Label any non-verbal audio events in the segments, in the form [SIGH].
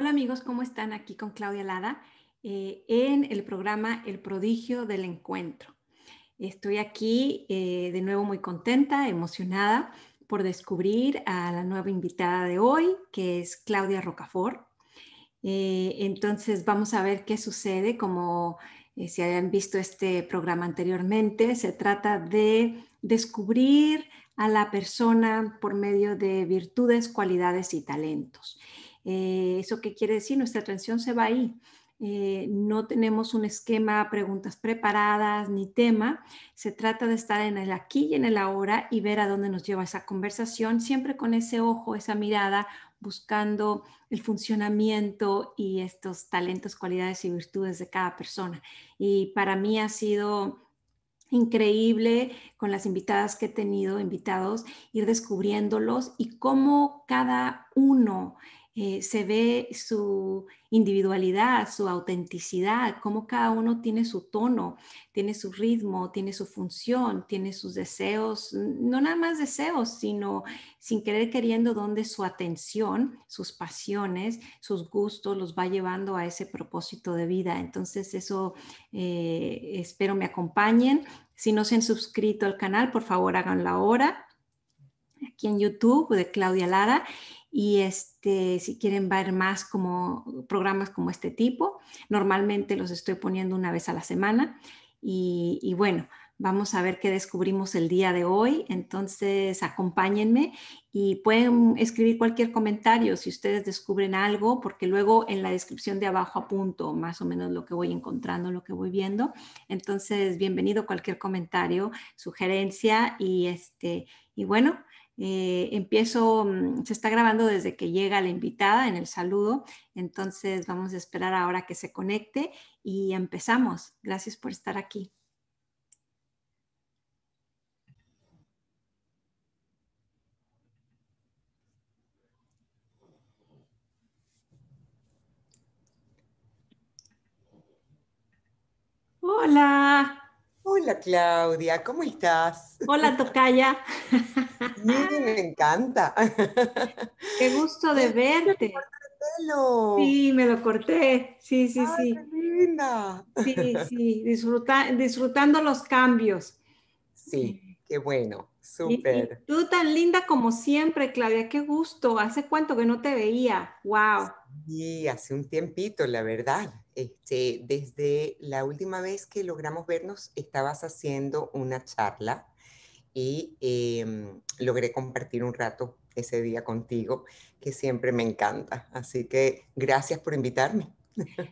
Hola amigos, ¿cómo están? Aquí con Claudia Lada eh, en el programa El prodigio del encuentro. Estoy aquí eh, de nuevo muy contenta, emocionada por descubrir a la nueva invitada de hoy, que es Claudia Rocafort. Eh, entonces vamos a ver qué sucede, como si hayan visto este programa anteriormente, se trata de descubrir a la persona por medio de virtudes, cualidades y talentos. Eh, ¿Eso que quiere decir? Nuestra atención se va ahí. Eh, no tenemos un esquema, preguntas preparadas ni tema. Se trata de estar en el aquí y en el ahora y ver a dónde nos lleva esa conversación, siempre con ese ojo, esa mirada, buscando el funcionamiento y estos talentos, cualidades y virtudes de cada persona. Y para mí ha sido increíble con las invitadas que he tenido, invitados, ir descubriéndolos y cómo cada uno eh, se ve su individualidad, su autenticidad, cómo cada uno tiene su tono, tiene su ritmo, tiene su función, tiene sus deseos, no nada más deseos, sino sin querer queriendo donde su atención, sus pasiones, sus gustos los va llevando a ese propósito de vida. Entonces eso eh, espero me acompañen. Si no se han suscrito al canal, por favor háganlo ahora aquí en YouTube de Claudia Lara y este, si quieren ver más como programas como este tipo, normalmente los estoy poniendo una vez a la semana y, bueno, vamos a ver qué descubrimos el día de hoy. Entonces, acompáñenme y pueden escribir cualquier comentario si ustedes descubren algo, porque luego en la descripción de abajo apunto más o menos lo que voy encontrando, lo que voy viendo. Entonces, bienvenido cualquier comentario, sugerencia y este y bueno, eh, empiezo, mm, se está grabando desde que llega la invitada en el saludo, entonces vamos a esperar ahora que se conecte y empezamos. Gracias por estar aquí. Hola. Hola Claudia, ¿cómo estás? Hola Tocaya. me encanta. Qué gusto de verte. Sí, me lo corté. Sí, sí, sí. Sí, sí, disfrutando los cambios. Sí, qué bueno. Súper. Tú tan linda como siempre, Claudia, qué gusto. Hace cuánto que no te veía. Wow. Y hace un tiempito, la verdad. Este, desde la última vez que logramos vernos, estabas haciendo una charla y em, logré compartir un rato ese día contigo, que siempre me encanta. Así que gracias por invitarme.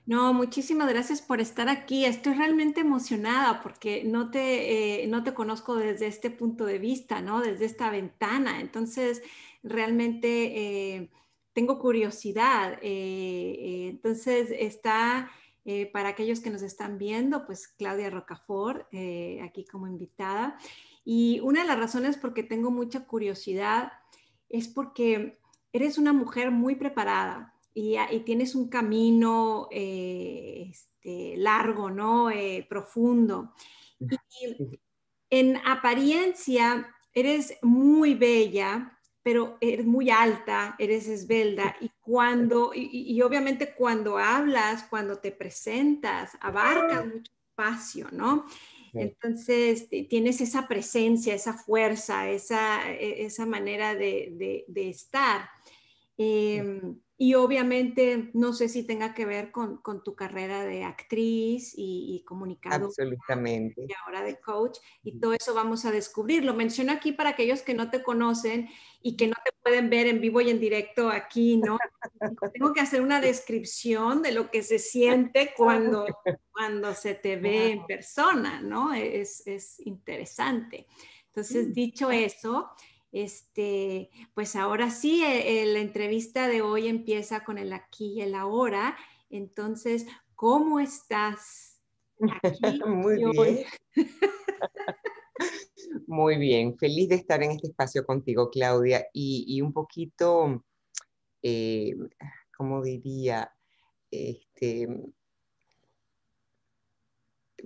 No, muchísimas gracias por estar aquí. Estoy realmente emocionada porque eh, no te, conozco desde este punto de vista, ¿no? Desde esta ventana. Entonces, realmente eh, tengo curiosidad. Eh, entonces, está... para aquellos que nos están viendo, pues Claudia Rocafort, aquí como invitada. Y una de las razones por tengo mucha curiosidad es porque eres una mujer muy preparada, Ah, y, tienes un camino eh, este, largo, ¿no? Eh, profundo. Y en apariencia eres muy bella, pero eres muy alta, eres esbelda. y cuando, y, obviamente cuando hablas, cuando te presentas, abarcas mucho espacio, ¿no? Entonces este, tienes esa presencia, esa fuerza, esa, e, esa manera de, estar. Em, y obviamente, no sé si tenga que ver con, con tu carrera de actriz y, y Absolutamente. Y ahora de coach. Y todo eso vamos a descubrir. Lo menciono aquí para aquellos que no te conocen y que no te pueden ver en vivo y en directo aquí, ¿no? [LAUGHS] Tengo que hacer una descripción de lo que se siente cuando, [LAUGHS] cuando se te ve en persona, ¿no? E-, es, es interesante. Entonces, mm. dicho eso, este, pues ahora sí, eh, eh, la entrevista de hoy empieza con el aquí y el ahora. Entonces, ¿cómo estás? [LAUGHS] Muy bien. [LAUGHS] Muy bien, feliz de estar en este espacio contigo, Claudia, y, un poquito, eh, ¿cómo diría? Este,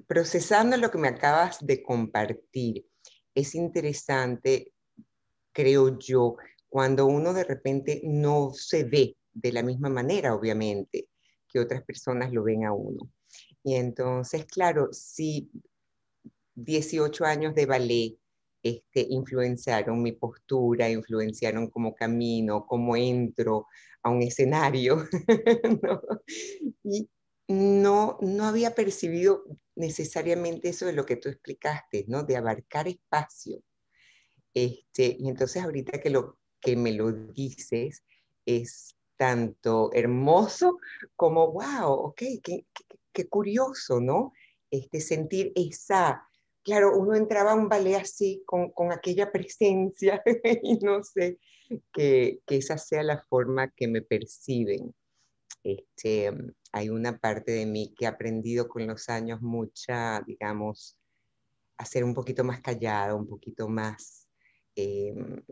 procesando lo que me acabas de compartir. Es interesante creo yo, cuando uno de repente no se ve de la misma manera, obviamente, que otras personas lo ven a uno. Y entonces, claro, si 18 años de ballet este, influenciaron mi postura, influenciaron cómo camino, cómo entro a un escenario. [LAUGHS] ¿no? Y no, no había percibido necesariamente eso de lo que tú explicaste, ¿no? de abarcar espacio. Este, y entonces ahorita que, lo, que me lo dices, es tanto hermoso como, wow, ok, qué, qué, curioso, ¿no? Este, sentir esa, claro, uno entraba a un ballet así, con, con aquella presencia, [LAUGHS] y no sé, que, que, esa sea la forma que me perciben. Este, hay una parte de mí que ha aprendido con los años mucha, digamos, a ser un poquito más callada, un poquito más Em,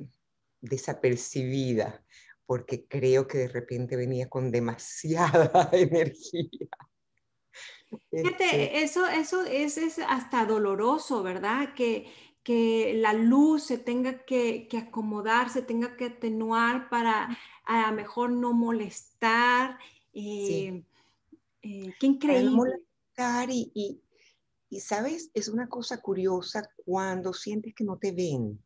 desapercibida, porque creo que de repente venía con demasiada [LAUGHS] energía. Este Fíjate, eso, eso es, hasta doloroso, ¿verdad? Que, que la luz se tenga que, acomodar, se tenga que atenuar para a lo mejor no molestar. Eh, eh, qué increíble. y, y, ¿sabes? Es una cosa curiosa cuando sientes que no te ven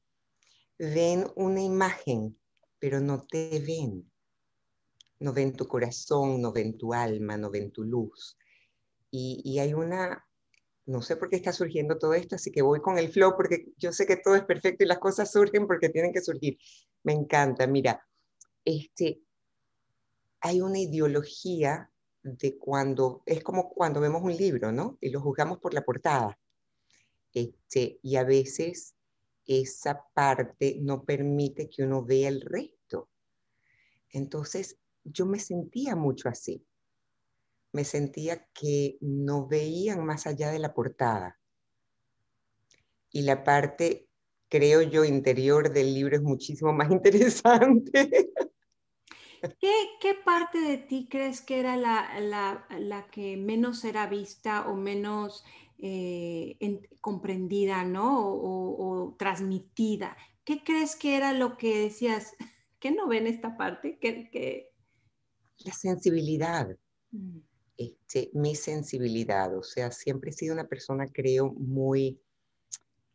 ven una imagen, pero no te ven. No ven tu corazón, no ven tu alma, no ven tu luz. Y, hay una, no sé por qué está surgiendo todo esto, así que voy con el flow porque yo sé que todo es perfecto y las cosas surgen porque tienen que surgir. Me encanta, mira, este, hay una ideología de cuando, es como cuando vemos un libro, ¿no? Y lo juzgamos por la portada. Este, y a veces esa parte no permite que uno vea el resto. Entonces, yo me sentía mucho así. Me sentía que no veían más allá de la portada. Y la parte, creo yo, interior del libro es muchísimo más [LAUGHS] interesante. ¿Qué, parte de ti crees que era la, la, la que menos era vista o menos eh, comprendida, ¿no? O, transmitida. ¿Qué crees que era lo que decías? [LAUGHS] ¿Qué no ven esta parte? Que La sensibilidad. Mm. Este, mi sensibilidad, o sea, siempre he sido una persona, creo, muy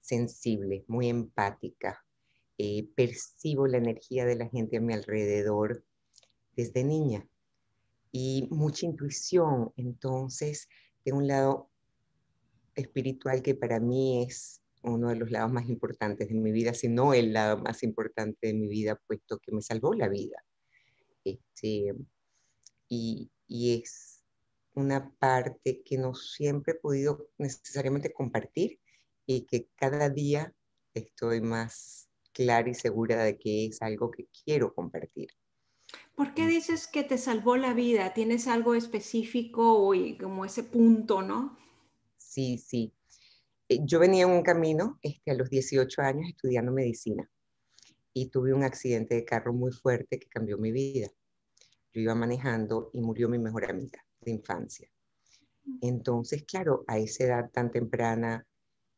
sensible, muy empática. Eh, percibo la energía de la gente a mi alrededor desde niña y mucha intuición. Entonces, de un lado, espiritual que para mí es uno de los lados más importantes de mi vida, si no el lado más importante de mi vida, puesto que me salvó la vida. Este, y, y es una parte que no siempre he podido necesariamente compartir y que cada día estoy más clara y segura de que es algo que quiero compartir. ¿Por qué mm. dices que te salvó la vida? ¿Tienes algo específico o como ese punto, no? sí, sí. Eh, yo venía en un camino este, a los 18 años estudiando medicina y tuve un accidente de carro muy fuerte que cambió mi vida. Yo iba manejando y murió mi mejor amiga de infancia. Entonces, claro, a esa edad tan temprana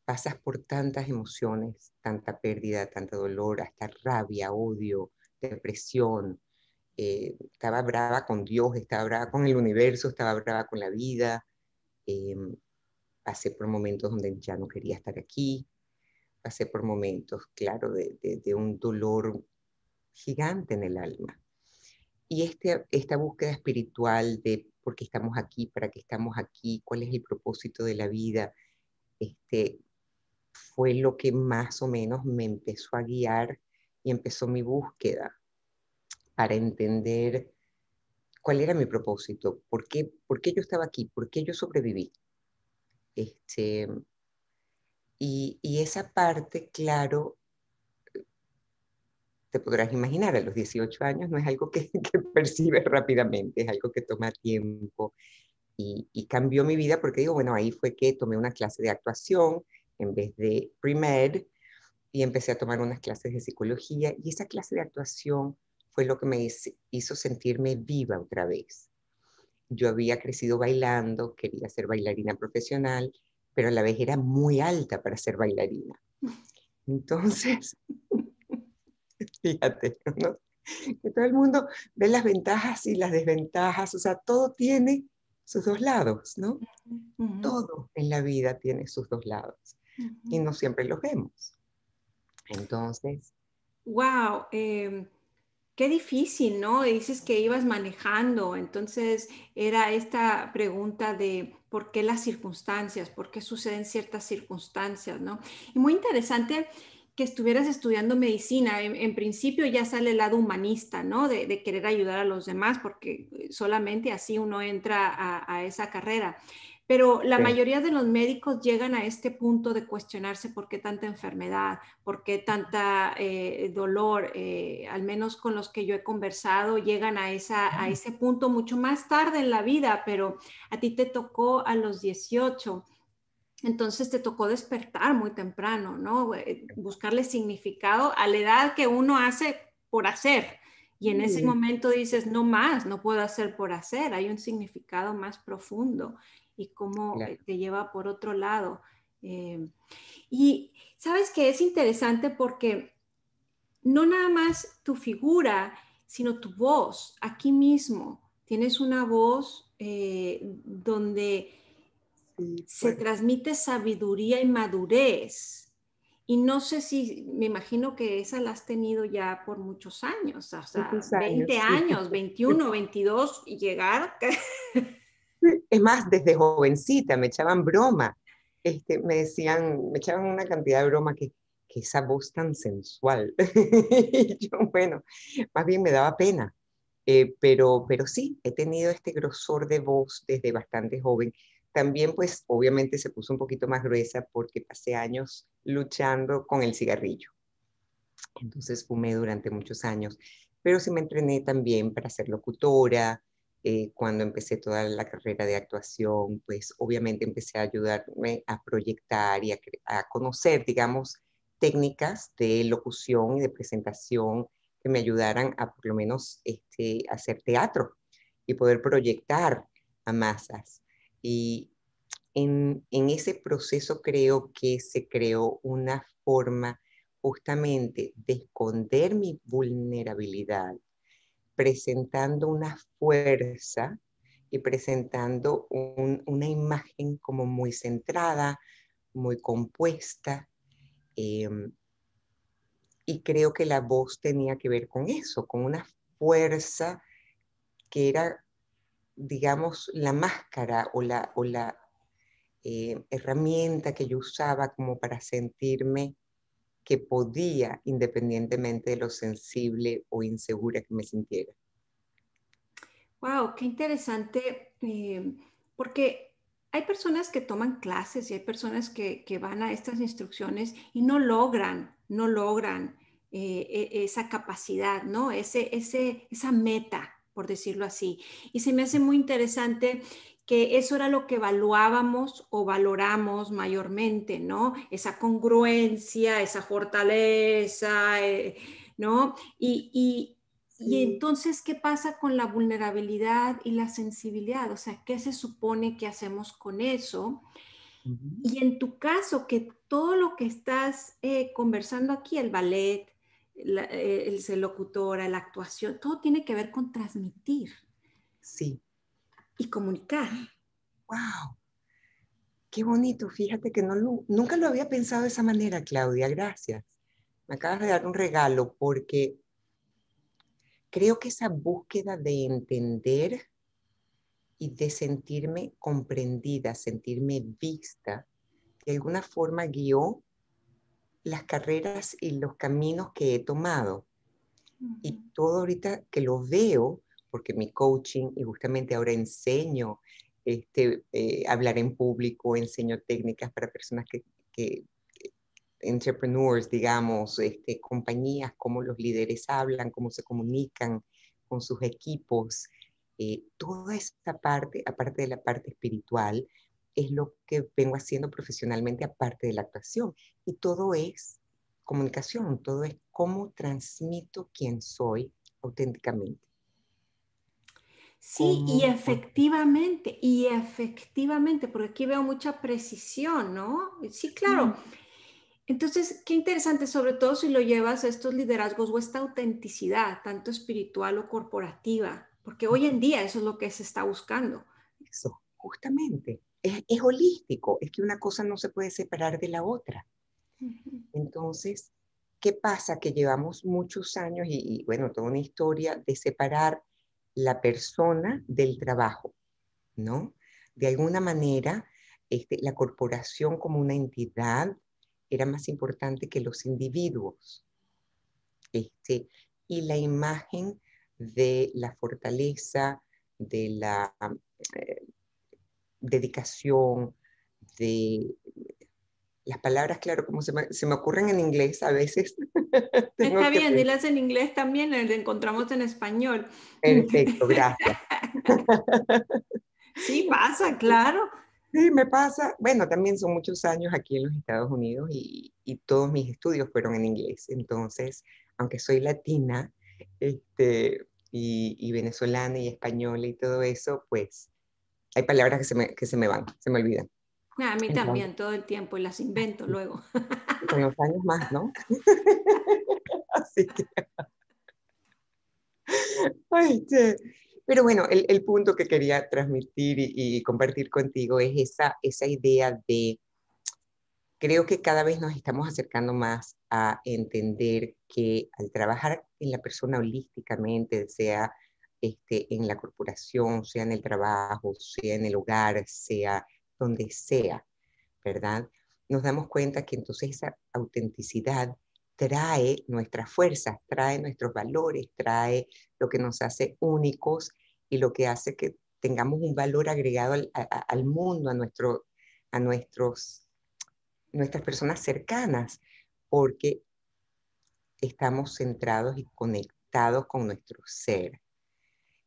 pasas por tantas emociones, tanta pérdida, tanta dolor, hasta rabia, odio, depresión. Eh, estaba brava con Dios, estaba brava con el universo, estaba brava con la vida. Em, pasé por momentos donde ya no quería estar aquí, pasé por momentos, claro, de, un dolor gigante en el alma. Y este, esta búsqueda espiritual de por qué estamos aquí, para qué estamos aquí, cuál es el propósito de la vida, este, fue lo que más o menos me empezó a guiar y empezó mi búsqueda para entender cuál era mi propósito, por qué yo estaba aquí, por qué yo sobreviví, este, y, esa parte, claro, te podrás imaginar, a los 18 años no es algo que, [LAUGHS] que percibes rápidamente, es algo que toma tiempo. Y, y, cambió mi vida porque digo, bueno, ahí fue que tomé una clase de actuación en vez de pre-med y empecé a tomar unas clases de psicología y esa clase de actuación fue lo que me hizo sentirme viva otra vez yo había crecido bailando, quería ser bailarina profesional, pero a la vez era muy alta para ser bailarina. [LAUGHS] Entonces, [LAUGHS] fíjate, que todo el mundo ve las ventajas y las desventajas, o sea, todo tiene sus dos lados, ¿no? Todo en la vida tiene sus dos lados y no siempre los vemos. Entonces... ¡Wow! qué difícil, ¿no? Dices que ibas manejando, entonces era esta pregunta de por qué las circunstancias, por qué suceden ciertas circunstancias, ¿no? Y muy interesante que estuvieras estudiando medicina, en, principio ya sale el lado humanista, ¿no? De, querer ayudar a los demás, porque solamente así uno entra a esa carrera. Pero la mayoría de los médicos llegan a este punto de cuestionarse por qué tanta enfermedad, por qué tanta eh, dolor, eh, al menos con los que yo he conversado, llegan a, esa, a ese punto mucho más tarde en la vida, pero a ti te tocó a los 18. Entonces te tocó despertar muy temprano, ¿no? Eh, buscarle significado a la edad que uno hace por hacer. Y en ese momento dices, no más, no puedo hacer por hacer, hay un significado más profundo y cómo eh, te lleva por otro lado. Eh, y sabes que es interesante porque no nada más tu figura, sino tu voz, aquí mismo, tienes una voz eh, donde se transmite sabiduría y madurez. Y no sé si, me imagino que esa la has tenido ya por muchos años, o sea, 20 años, 21, 22, y llegar [LAUGHS] Es más, desde jovencita me echaban broma. Este, me decían, me echaban una cantidad de broma que, esa voz tan sensual. [LAUGHS] yo, bueno, más bien me daba pena. Eh, pero, pero sí, he tenido este grosor de voz desde bastante joven. También, pues, obviamente se puso un poquito más gruesa porque pasé años luchando con el cigarrillo. Entonces fumé durante muchos años, pero sí me entrené también para ser locutora, eh, cuando empecé toda la carrera de actuación, pues obviamente empecé a ayudarme a proyectar y a, conocer, digamos, técnicas de locución y de presentación que me ayudaran a por lo menos este, hacer teatro y poder proyectar a masas. Y en, en ese proceso creo que se creó una forma justamente de esconder mi vulnerabilidad presentando una fuerza y presentando una imagen como muy centrada, muy compuesta. Em, y creo que la voz tenía que ver con eso, con una fuerza que era, digamos, la máscara o la, eh, herramienta que yo usaba como para sentirme que podía, independientemente de lo sensible o insegura que me sintiera. Wow, qué interesante, eh, porque hay personas que toman clases y hay personas que, van a estas instrucciones y no logran, no logran eh, e, esa capacidad, ¿no? Ese, ese, esa meta, por decirlo así. Y se me hace muy interesante que eso era lo que evaluábamos o valoramos mayormente, ¿no? Esa congruencia, esa fortaleza, eh, ¿no? Y, entonces, ¿qué pasa con la vulnerabilidad y la sensibilidad? O sea, ¿qué se supone que hacemos con eso? Y en tu caso, que todo lo que estás eh, conversando aquí, el ballet, eh, el, el locutora, la actuación, todo tiene que ver con transmitir. Sí y comunicar. ¡Wow! Qué bonito, fíjate que no, nunca lo había pensado de esa manera, Claudia, gracias. Me acabas de dar un regalo porque creo que esa búsqueda de entender y de sentirme comprendida, sentirme vista, de alguna forma guió las carreras y los caminos que he tomado. Y todo ahorita que lo veo, porque mi coaching y justamente ahora enseño este, eh, hablar en público, enseño técnicas para personas que, entrepreneurs, digamos, este, compañías, cómo los líderes hablan, cómo se comunican con sus equipos. Eh, toda esta parte, aparte de la parte espiritual, es lo que vengo haciendo profesionalmente aparte de la actuación. Y todo es comunicación, todo es cómo transmito quién soy auténticamente. Sí, y efectivamente, y efectivamente, porque aquí veo mucha precisión, ¿no? Sí, claro. Entonces, qué interesante, sobre todo si lo llevas a estos liderazgos o esta autenticidad, tanto espiritual o corporativa, porque hoy en día eso es lo que se está buscando. Eso, justamente. Es, holístico, es que una cosa no se puede separar de la otra. Entonces, ¿qué pasa? Que llevamos muchos años y, y bueno, toda una historia de separar la persona del trabajo, ¿no? De alguna manera, este, la corporación como una entidad era más importante que los individuos. Este, y la imagen de la fortaleza, de la eh, dedicación, de las palabras, claro, como se me, ocurren en inglés a veces. [LAUGHS] Está bien, dilas en inglés también, las encontramos en español. Perfecto, gracias. [LAUGHS] sí, pasa, claro. Sí, me pasa. Bueno, también son muchos años aquí en los Estados Unidos y, y todos mis estudios fueron en inglés. Entonces, aunque soy latina este, y, venezolana y española y todo eso, pues hay palabras que se me van, se me olvidan. Ah, a mí también, todo el tiempo, y las invento luego. Con los años más, ¿no? [LAUGHS] Así que... Ay, Pero bueno, el, punto que quería transmitir y, compartir contigo es esa, esa idea de, creo que cada vez nos estamos acercando más a entender que al trabajar en la persona holísticamente, sea este, en la corporación, sea en el trabajo, sea en el hogar, sea donde sea, ¿verdad? Nos damos cuenta que entonces esa autenticidad trae nuestras fuerzas, trae nuestros valores, trae lo que nos hace únicos y lo que hace que tengamos un valor agregado al, mundo, a, nuestro, a nuestros, nuestras personas cercanas, porque estamos centrados y conectados con nuestro ser.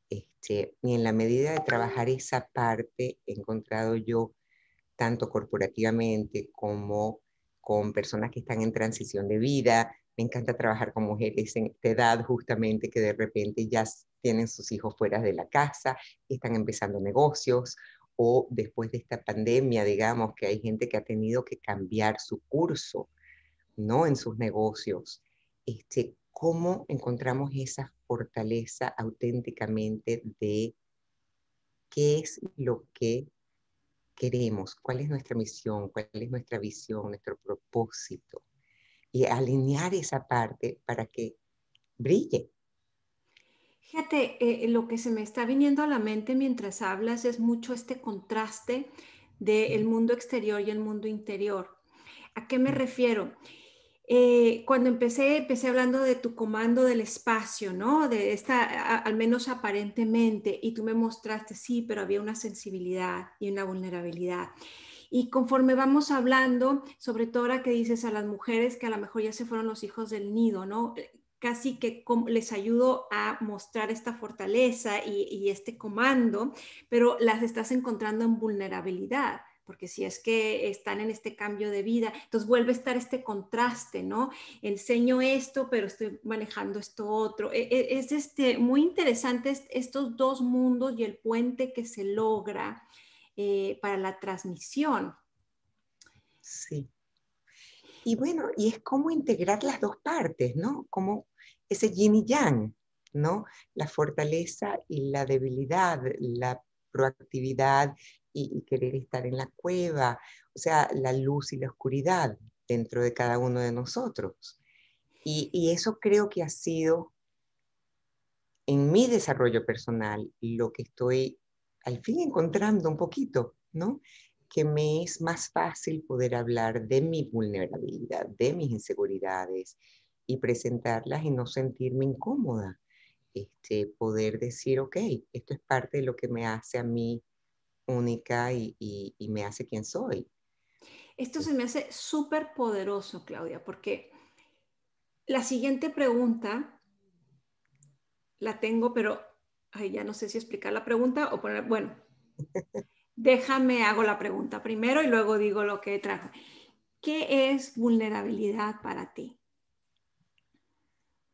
Este, y en la medida de trabajar esa parte, he encontrado yo tanto corporativamente como con personas que están en transición de vida. Me encanta trabajar con mujeres en esta edad justamente que de repente ya tienen sus hijos fuera de la casa, están empezando negocios o después de esta pandemia, digamos, que hay gente que ha tenido que cambiar su curso, ¿no? En sus negocios. Este, ¿Cómo encontramos esa fortaleza auténticamente de qué es lo que queremos, cuál es nuestra misión, cuál es nuestra visión, nuestro propósito. Y alinear esa parte para que brille. Fíjate, eh, lo que se me está viniendo a la mente mientras hablas es mucho este contraste del mundo exterior y el mundo interior. ¿A qué me mm. refiero? Eh, cuando empecé, empecé hablando de tu comando del espacio, ¿no? De esta, al menos aparentemente, y tú me mostraste, sí, pero había una sensibilidad y una vulnerabilidad. Y conforme vamos hablando, sobre todo ahora que dices a las mujeres que a lo mejor ya se fueron los hijos del nido, ¿no? Casi que les ayudo a mostrar esta fortaleza y este comando, pero las estás encontrando en vulnerabilidad porque si es que están en este cambio de vida, entonces vuelve a estar este contraste, ¿no? Enseño esto, pero estoy manejando esto otro. E, e, es este, muy interesante estos dos mundos y el puente que se logra eh, para la transmisión. Sí. Y bueno, y es cómo integrar las dos partes, ¿no? Como ese yin y yang, ¿no? La fortaleza y la debilidad, la proactividad, y, querer estar en la cueva, o sea, la luz y la oscuridad dentro de cada uno de nosotros. Y, eso creo que ha sido en mi desarrollo personal lo que estoy al fin encontrando un poquito, ¿no? Que me es más fácil poder hablar de mi vulnerabilidad, de mis inseguridades y presentarlas y no sentirme incómoda. Este, poder decir, ok, esto es parte de lo que me hace a mí única y, me hace quien soy. Esto se me hace súper poderoso, Claudia, porque la siguiente pregunta la tengo, pero ya no sé si explicar la pregunta o poner, bueno, [LAUGHS] déjame, hago la pregunta primero y luego digo lo que trajo. ¿Qué es vulnerabilidad para ti?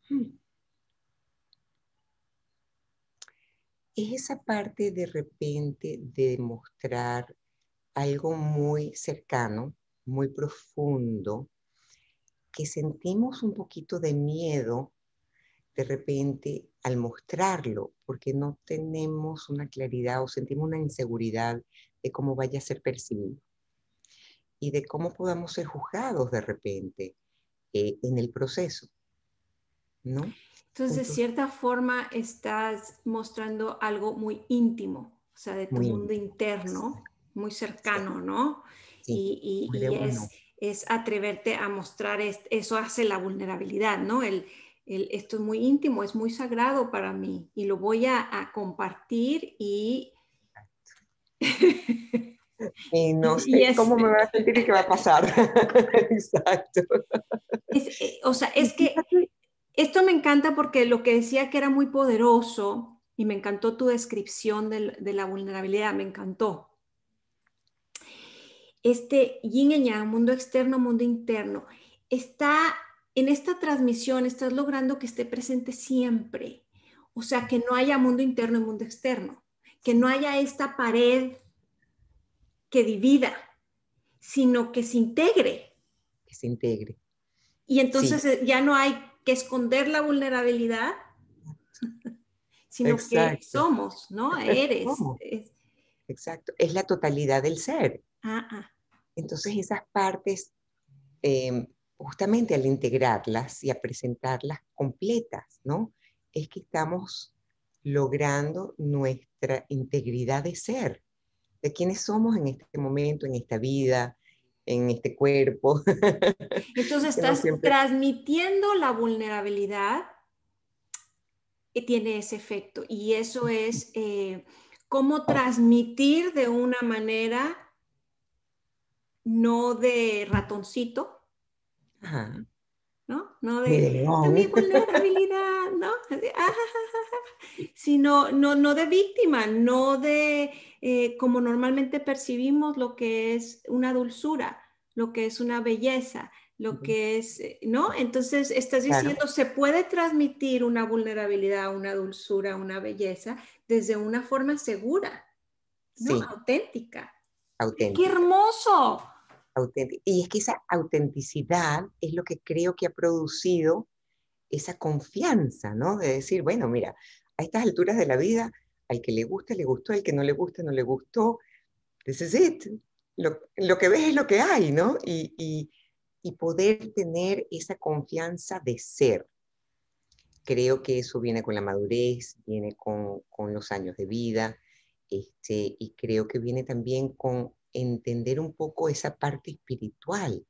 Hmm. es esa parte de repente de mostrar algo muy cercano, muy profundo, que sentimos un poquito de miedo de repente al mostrarlo, porque no tenemos una claridad o sentimos una inseguridad de cómo vaya a ser percibido y de cómo podamos ser juzgados de repente eh, en el proceso, ¿no? Entonces, de cierta forma, estás mostrando algo muy íntimo, o sea, de tu mundo interno, muy cercano, ¿no? y, es, atreverte a mostrar, eso hace la vulnerabilidad, ¿no? El, esto es muy íntimo, es muy sagrado para mí y lo voy a, compartir y... [LAUGHS] y no sé cómo me voy a [LAUGHS] sentir y qué va a pasar. [LAUGHS] Exacto. Eh, o sea, es que esto me encanta porque lo que decía que era muy poderoso y me encantó tu descripción de, la vulnerabilidad, me encantó. Este yin y yang, mundo externo, mundo interno, está en esta transmisión, estás logrando que esté presente siempre. O sea, que no haya mundo interno y mundo externo, que no haya esta pared que divida, sino que se integre. Que se integre. Y entonces eh, ya no hay esconder la vulnerabilidad, [LAUGHS] sino que somos, ¿no? Eres. Exacto, es la totalidad del ser. Ah, ah. Entonces esas partes, em, justamente al integrarlas y a presentarlas completas, ¿no? Es que estamos logrando nuestra integridad de ser, de quiénes somos en este momento, en esta vida, en este cuerpo. [LAUGHS] Entonces estás transmitiendo la vulnerabilidad y tiene ese efecto. Y eso es eh, cómo transmitir de una manera no de ratoncito, Ajá. ¿no? de, mi [LAUGHS] vulnerabilidad, ¿no? sino, ah, no, no de víctima, no de eh, como normalmente percibimos lo que es una dulzura, lo que es una belleza, lo que es, eh, ¿no? Entonces estás diciendo, se puede transmitir una vulnerabilidad, una dulzura, una belleza desde una forma segura, Auténtica. Auténtica. ¡Qué hermoso! Y es que esa autenticidad es lo que creo que ha producido esa confianza, ¿no? De decir, bueno, mira, a estas alturas de la vida, al que le gusta, le gustó, al que no le gusta, no le gustó. This is it. Lo, lo que ves es lo que hay, ¿no? Y, y, y poder tener esa confianza de ser. Creo que eso viene con la madurez, viene con, con los años de vida, este, y creo que viene también con entender un poco esa parte espiritual.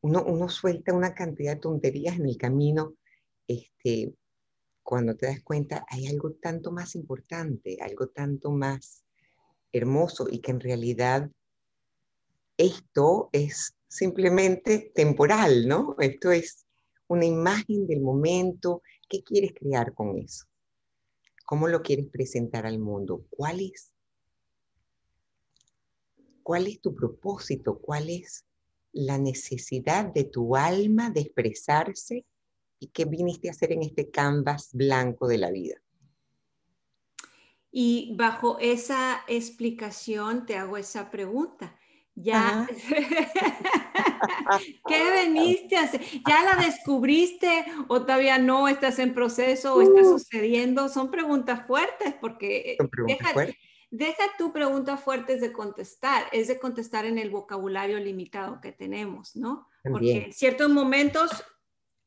Uno, uno suelta una cantidad de tonterías en el camino, este, cuando te das cuenta hay algo tanto más importante, algo tanto más hermoso y que en realidad esto es simplemente temporal, ¿no? Esto es una imagen del momento. ¿Qué quieres crear con eso? ¿Cómo lo quieres presentar al mundo? ¿Cuál es cuál es tu propósito, cuál es la necesidad de tu alma de expresarse y qué viniste a hacer en este canvas blanco de la vida. Y bajo esa explicación te hago esa pregunta. Ya, [LAUGHS] ¿qué veniste a hacer? ¿Ya la descubriste o todavía no estás en proceso o está uh. sucediendo? Son preguntas fuertes porque... Son deja tu pregunta fuertes de contestar, es de contestar en el vocabulario limitado que tenemos, ¿no? Porque en ciertos momentos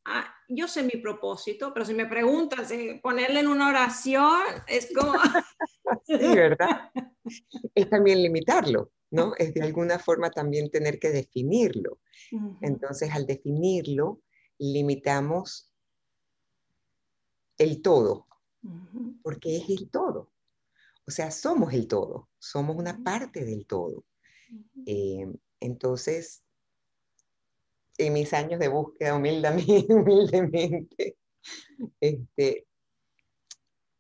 ah, yo sé mi propósito, pero si me preguntas, ponerle en una oración es como... [LAUGHS] sí, ¿verdad? es también limitarlo, ¿no? Es de alguna forma también tener que definirlo. Entonces, al definirlo, limitamos el todo, porque es el todo. O sea, somos el todo, somos una parte del todo. Eh, entonces, en mis años de búsqueda humildemente, [LAUGHS] este,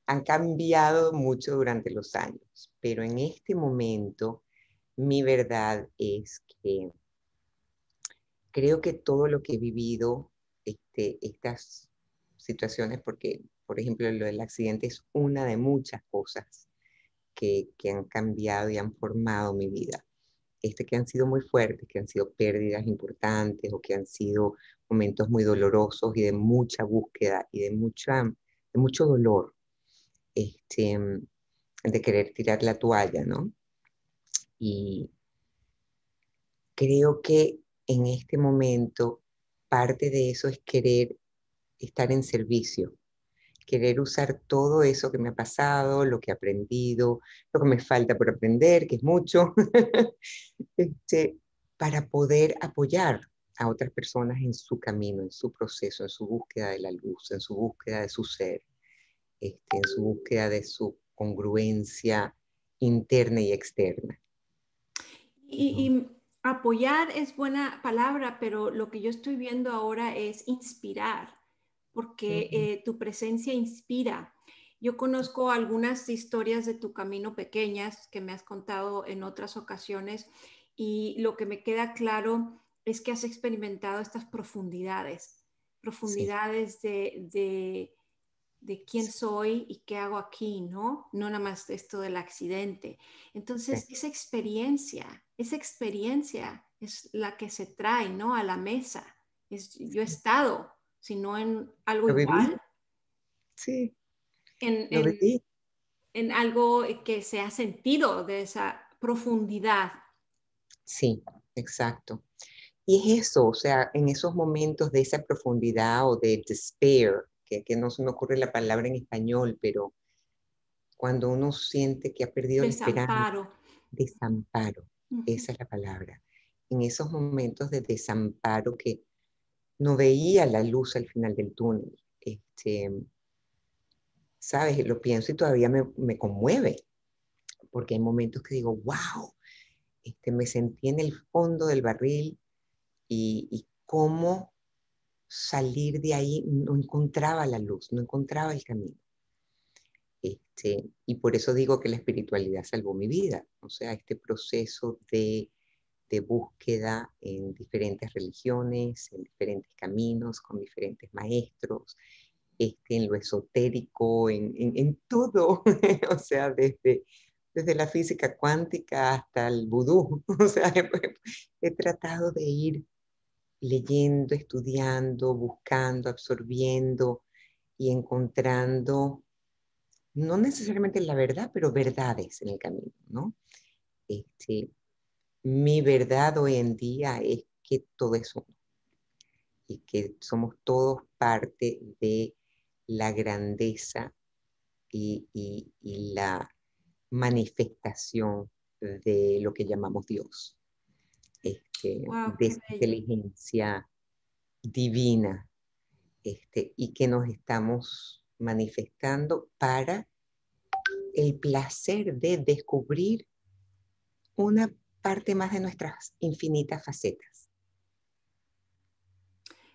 han cambiado mucho durante los años, pero en este momento mi verdad es que creo que todo lo que he vivido, este, estas situaciones, porque por ejemplo lo del accidente es una de muchas cosas que, han cambiado y han formado mi vida. Este, que han sido muy fuertes, que han sido pérdidas importantes o que han sido momentos muy dolorosos y de mucha búsqueda y de, mucho dolor, este, de querer tirar la toalla, ¿no? Y creo que en este momento parte de eso es querer estar en servicio, querer usar todo eso que me ha pasado, lo que he aprendido, lo que me falta por aprender, que es mucho, [LAUGHS] este, para poder apoyar a otras personas en su camino, en su proceso, en su búsqueda de la luz, en su búsqueda de su ser, este, en su búsqueda de su congruencia interna y externa. Y, y, apoyar es buena palabra, pero lo que yo estoy viendo ahora es inspirar porque eh, tu presencia inspira. Yo conozco algunas historias de tu camino pequeñas que me has contado en otras ocasiones y lo que me queda claro es que has experimentado estas profundidades, profundidades de, de, quién soy y qué hago aquí, ¿no? No nada más esto del accidente. Entonces, esa experiencia, esa experiencia es la que se trae, ¿no? A la mesa. Es, yo he estado sino en algo igual. Sí. En, algo que se ha sentido de esa profundidad. Sí, exacto. Y es eso, o sea, en esos momentos de esa profundidad o de despair, que, no se me ocurre la palabra en español, pero cuando uno siente que ha perdido desamparo. la Desamparo. esa es la palabra. En esos momentos de desamparo que, no veía la luz al final del túnel. Este, Sabes, lo pienso y todavía me, conmueve, porque hay momentos que digo, wow, este, me sentí en el fondo del barril y, cómo salir de ahí no encontraba la luz, no encontraba el camino. Este, y por eso digo que la espiritualidad salvó mi vida, o sea, este proceso de de búsqueda en diferentes religiones, en diferentes caminos, con diferentes maestros, este, en lo esotérico, en, todo, [LAUGHS] o sea, desde, desde la física cuántica hasta el vudú. [LAUGHS] O sea, he, tratado de ir leyendo, estudiando, buscando, absorbiendo y encontrando, no necesariamente la verdad, pero verdades en el camino, ¿no? Este, mi verdad hoy en día es que todo es uno y que somos todos parte de la grandeza y, la manifestación de lo que llamamos Dios, este, de esa inteligencia divina, este, y que nos estamos manifestando para el placer de descubrir una parte más de nuestras infinitas facetas.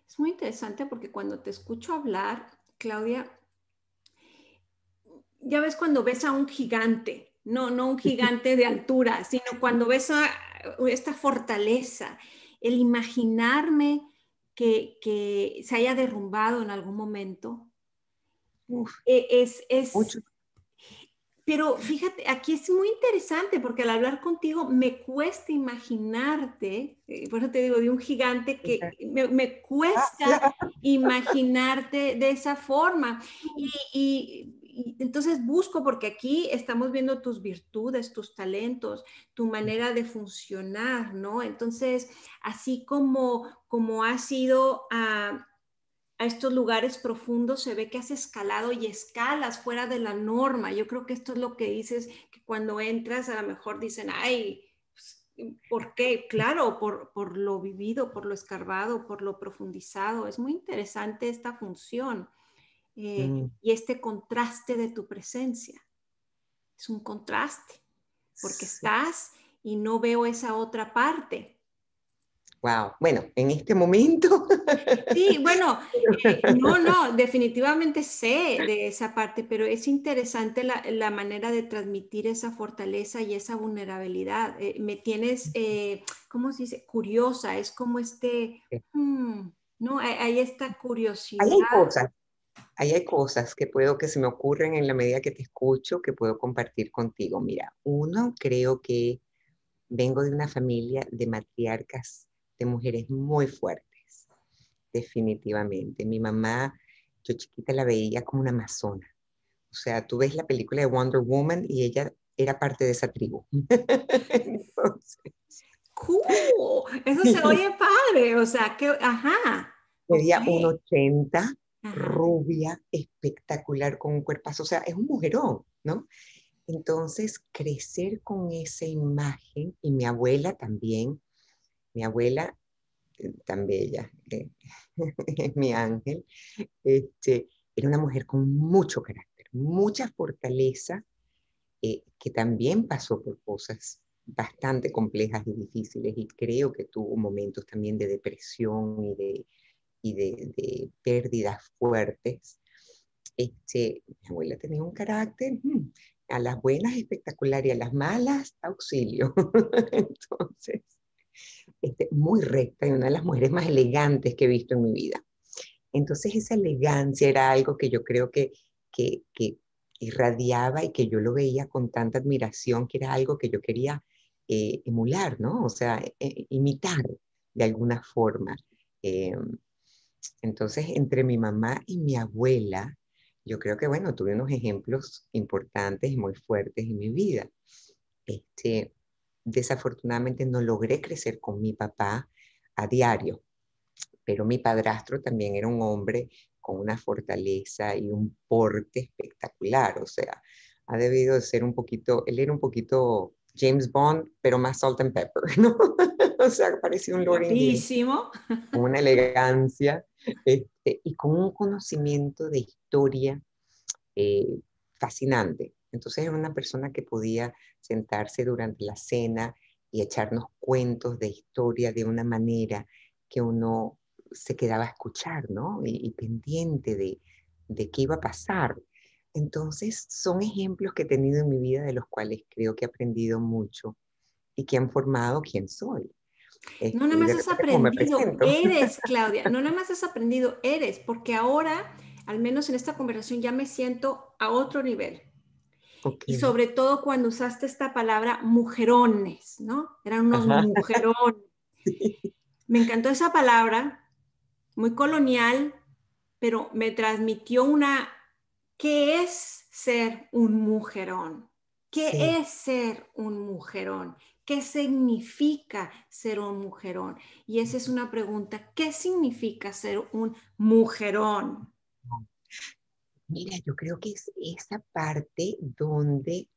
Es muy interesante porque cuando te escucho hablar, Claudia, ya ves cuando ves a un gigante, no, no un gigante de altura, sino cuando ves a esta fortaleza, el imaginarme que, se haya derrumbado en algún momento, e, es, es, pero fíjate, aquí es muy interesante porque al hablar contigo me cuesta imaginarte, eh, por eso te digo, de un gigante que me, cuesta ah, imaginarte de esa forma. Y, entonces busco, porque aquí estamos viendo tus virtudes, tus talentos, tu manera de funcionar, ¿no? Entonces, así como, como has sido... a ah, estos lugares profundos, se ve que has escalado y escalas fuera de la norma. Yo creo que esto es lo que dices, que cuando entras a lo mejor dicen, ay, pues, ¿por qué? Claro, por, lo vivido, por lo escarbado, por lo profundizado. Es muy interesante esta función eh, mm. y este contraste de tu presencia. Es un contraste, porque estás y no veo esa otra parte Wow, bueno, en este momento. Sí, bueno, [LAUGHS] eh, no, no, [LAUGHS] definitivamente sé de esa parte, pero es interesante la, manera de transmitir esa fortaleza y esa vulnerabilidad. Eh, me tienes, eh, ¿cómo se dice? Curiosa, es como este, mm, ¿no? Hay, esta curiosidad. hay cosas, hay cosas que puedo, que se me ocurren en la medida que te escucho, que puedo compartir contigo. Mira, uno, creo que vengo de una familia de matriarcas de mujeres muy fuertes, definitivamente. Mi mamá, yo chiquita la veía como una amazona. O sea, tú ves la película de Wonder Woman y ella era parte de esa tribu. [LAUGHS] cool. Eso se oye padre, o sea, que, ajá. Medía un 80, rubia, espectacular, con un cuerpazo, o sea, es un mujerón, ¿no? Entonces, crecer con esa imagen, y mi abuela también, mi abuela, eh, tan bella, es eh, [LAUGHS] mi ángel, este, era una mujer con mucho carácter, mucha fortaleza, eh, que también pasó por cosas bastante complejas y difíciles y creo que tuvo momentos también de depresión y de, pérdidas fuertes. Este, mi abuela tenía un carácter mm, a las buenas espectacular y a las malas auxilio. [LAUGHS] Entonces, este, muy recta y una de las mujeres más elegantes que he visto en mi vida. Entonces esa elegancia era algo que yo creo que, irradiaba y que yo lo veía con tanta admiración, que era algo que yo quería eh, emular, ¿no? O sea, e, e, imitar de alguna forma. Em, entonces, entre mi mamá y mi abuela, yo creo que, bueno, tuve unos ejemplos importantes y muy fuertes en mi vida. Este, desafortunadamente no logré crecer con mi papá a diario, pero mi padrastro también era un hombre con una fortaleza y un porte espectacular, o sea, ha debido ser un poquito, él era un poquito James Bond, pero más salt and pepper, [LAUGHS] ¿no? o sea, parecía un lord Con una elegancia este, y con un conocimiento de historia eh, fascinante. Entonces era una persona que podía sentarse durante la cena y echarnos cuentos de historia de una manera que uno se quedaba a escuchar, ¿no? Y, pendiente de, qué iba a pasar. Entonces, son ejemplos que he tenido en mi vida de los cuales creo que he aprendido mucho y que han formado quién soy. no nada este, más has aprendido, eres [LAUGHS] Claudia, no nada más has aprendido, eres, porque ahora, al menos en esta conversación, ya me siento a otro nivel. Y sobre todo cuando usaste esta palabra mujerones, ¿no? Eran unos mujerones. [LAUGHS] Me encantó esa palabra, muy colonial, pero me transmitió una, ¿qué es ser un mujerón? ¿Qué es ser un mujerón? ¿Qué significa ser un mujerón? Y esa es una pregunta, ¿qué significa ser un mujerón? Mira, yo creo que es esa parte donde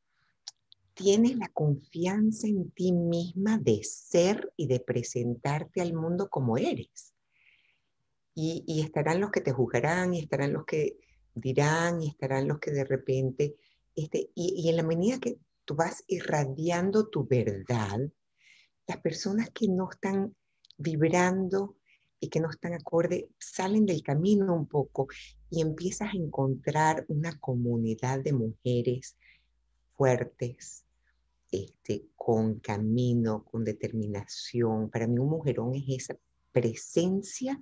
tienes la confianza en ti misma de ser y de presentarte al mundo como eres. Y, estarán los que te juzgarán, y estarán los que dirán, y estarán los que de repente, este, y, y en la medida que tú vas irradiando tu verdad, las personas que no están vibrando y que no están acorde, salen del camino un poco y empiezas a encontrar una comunidad de mujeres fuertes, este, con camino, con determinación. Para mí un mujerón es esa presencia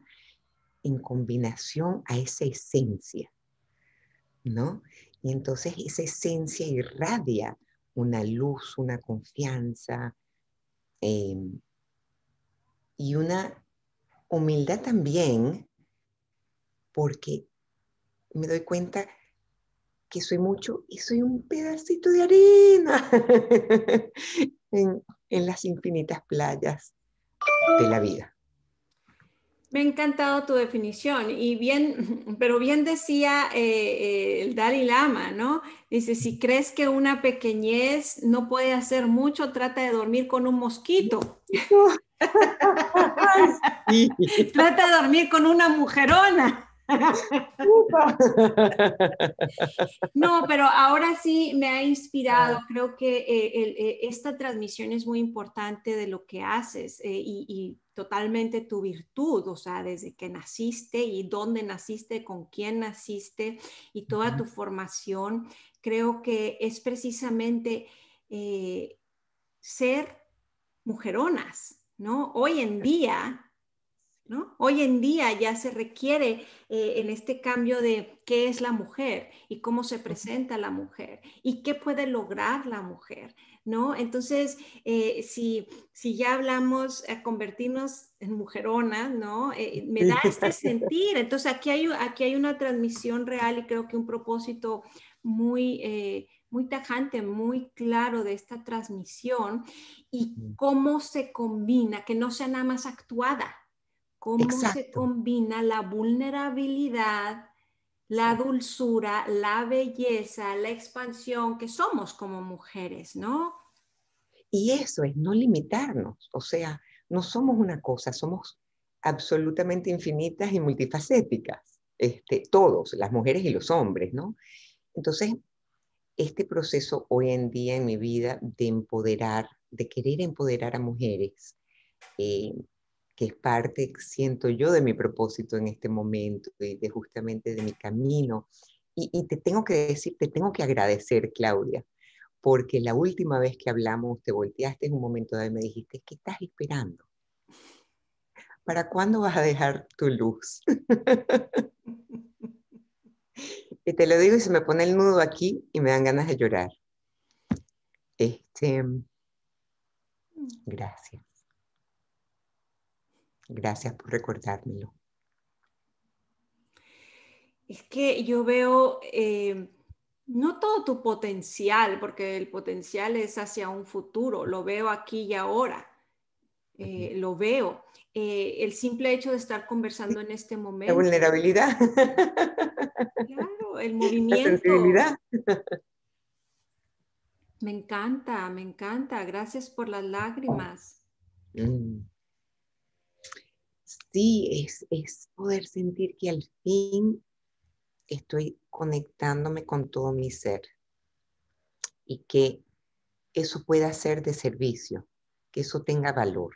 en combinación a esa esencia, ¿no? Y entonces esa esencia irradia una luz, una confianza em, y una humildad también, porque me doy cuenta que soy mucho y soy un pedacito de harina [LAUGHS] en, en las infinitas playas de la vida. Me ha encantado tu definición y bien, [LAUGHS] pero bien decía eh, eh, el Dalai Lama, ¿no? Dice, si crees que una pequeñez no puede hacer mucho, trata de dormir con un mosquito. [LAUGHS] [LAUGHS] trata de dormir con una mujerona. No, pero ahora sí me ha inspirado. Creo que eh, esta transmisión es muy importante de lo que haces y, totalmente tu virtud, o sea, desde que naciste y dónde naciste, con quién naciste y toda tu formación, creo que es precisamente eh, ser mujeronas, ¿no? Hoy en día Hoy en día ya se requiere eh, en este cambio de qué es la mujer y cómo se presenta la mujer y qué puede lograr la mujer, ¿no? Entonces, eh, si, ya hablamos a eh, convertirnos en mujerona, ¿no? me da este [LAUGHS] sentir. Entonces, aquí hay, aquí hay una transmisión real y creo que un propósito muy muy tajante, muy claro de esta transmisión y cómo se combina, que no sea nada más actuada, cómo se combina la vulnerabilidad, la dulzura, la belleza, la expansión que somos como mujeres, ¿no? Y eso es no limitarnos, o sea, no somos una cosa, somos absolutamente infinitas y multifacéticas, este, todos, las mujeres y los hombres, ¿no? Entonces, este proceso hoy en día en mi vida de empoderar, de querer empoderar a mujeres, eh, que es parte, siento yo, de mi propósito en este momento y de justamente de mi camino. Y, te tengo que decir, te tengo que agradecer, Claudia, porque la última vez que hablamos te volteaste en un momento de y me dijiste, ¿qué estás esperando? ¿Para cuándo vas a dejar tu luz? [LAUGHS] y te lo digo y se me pone el nudo aquí y me dan ganas de llorar. Este, mm. gracias Gracias por recordármelo. Es que yo veo eh, no todo tu potencial, porque el potencial es hacia un futuro, lo veo aquí y ahora, eh, lo veo. Eh, el simple hecho de estar conversando en este momento. La vulnerabilidad. Claro, el [LAUGHS] movimiento. La sensibilidad. Me encanta, me encanta. Gracias por las lágrimas. Mm sí, es, poder sentir que al fin estoy conectándome con todo mi ser y que eso pueda ser de servicio, que eso tenga valor,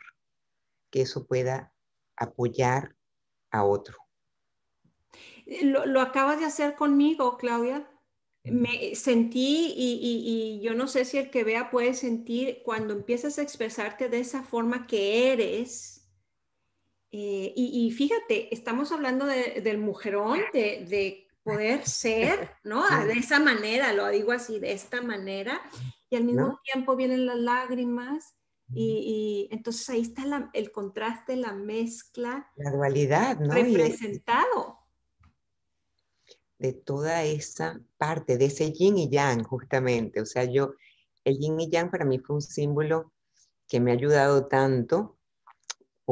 que eso pueda apoyar a otro. Eh, lo, acabas de hacer conmigo, Claudia. Me sentí y, yo no sé si el que vea puede sentir cuando empiezas a expresarte de esa forma que eres, eh, y, fíjate, estamos hablando del mujerón, de, poder ser, [LAUGHS] ¿no? De esa manera, lo digo así, de esta manera. Y al mismo tiempo vienen las lágrimas. Y, entonces ahí está el contraste, la mezcla. La dualidad, ¿no? Representado. De toda esa parte, de ese yin y yang, justamente. O sea, yo, el yin y yang para mí fue un símbolo que me ha ayudado tanto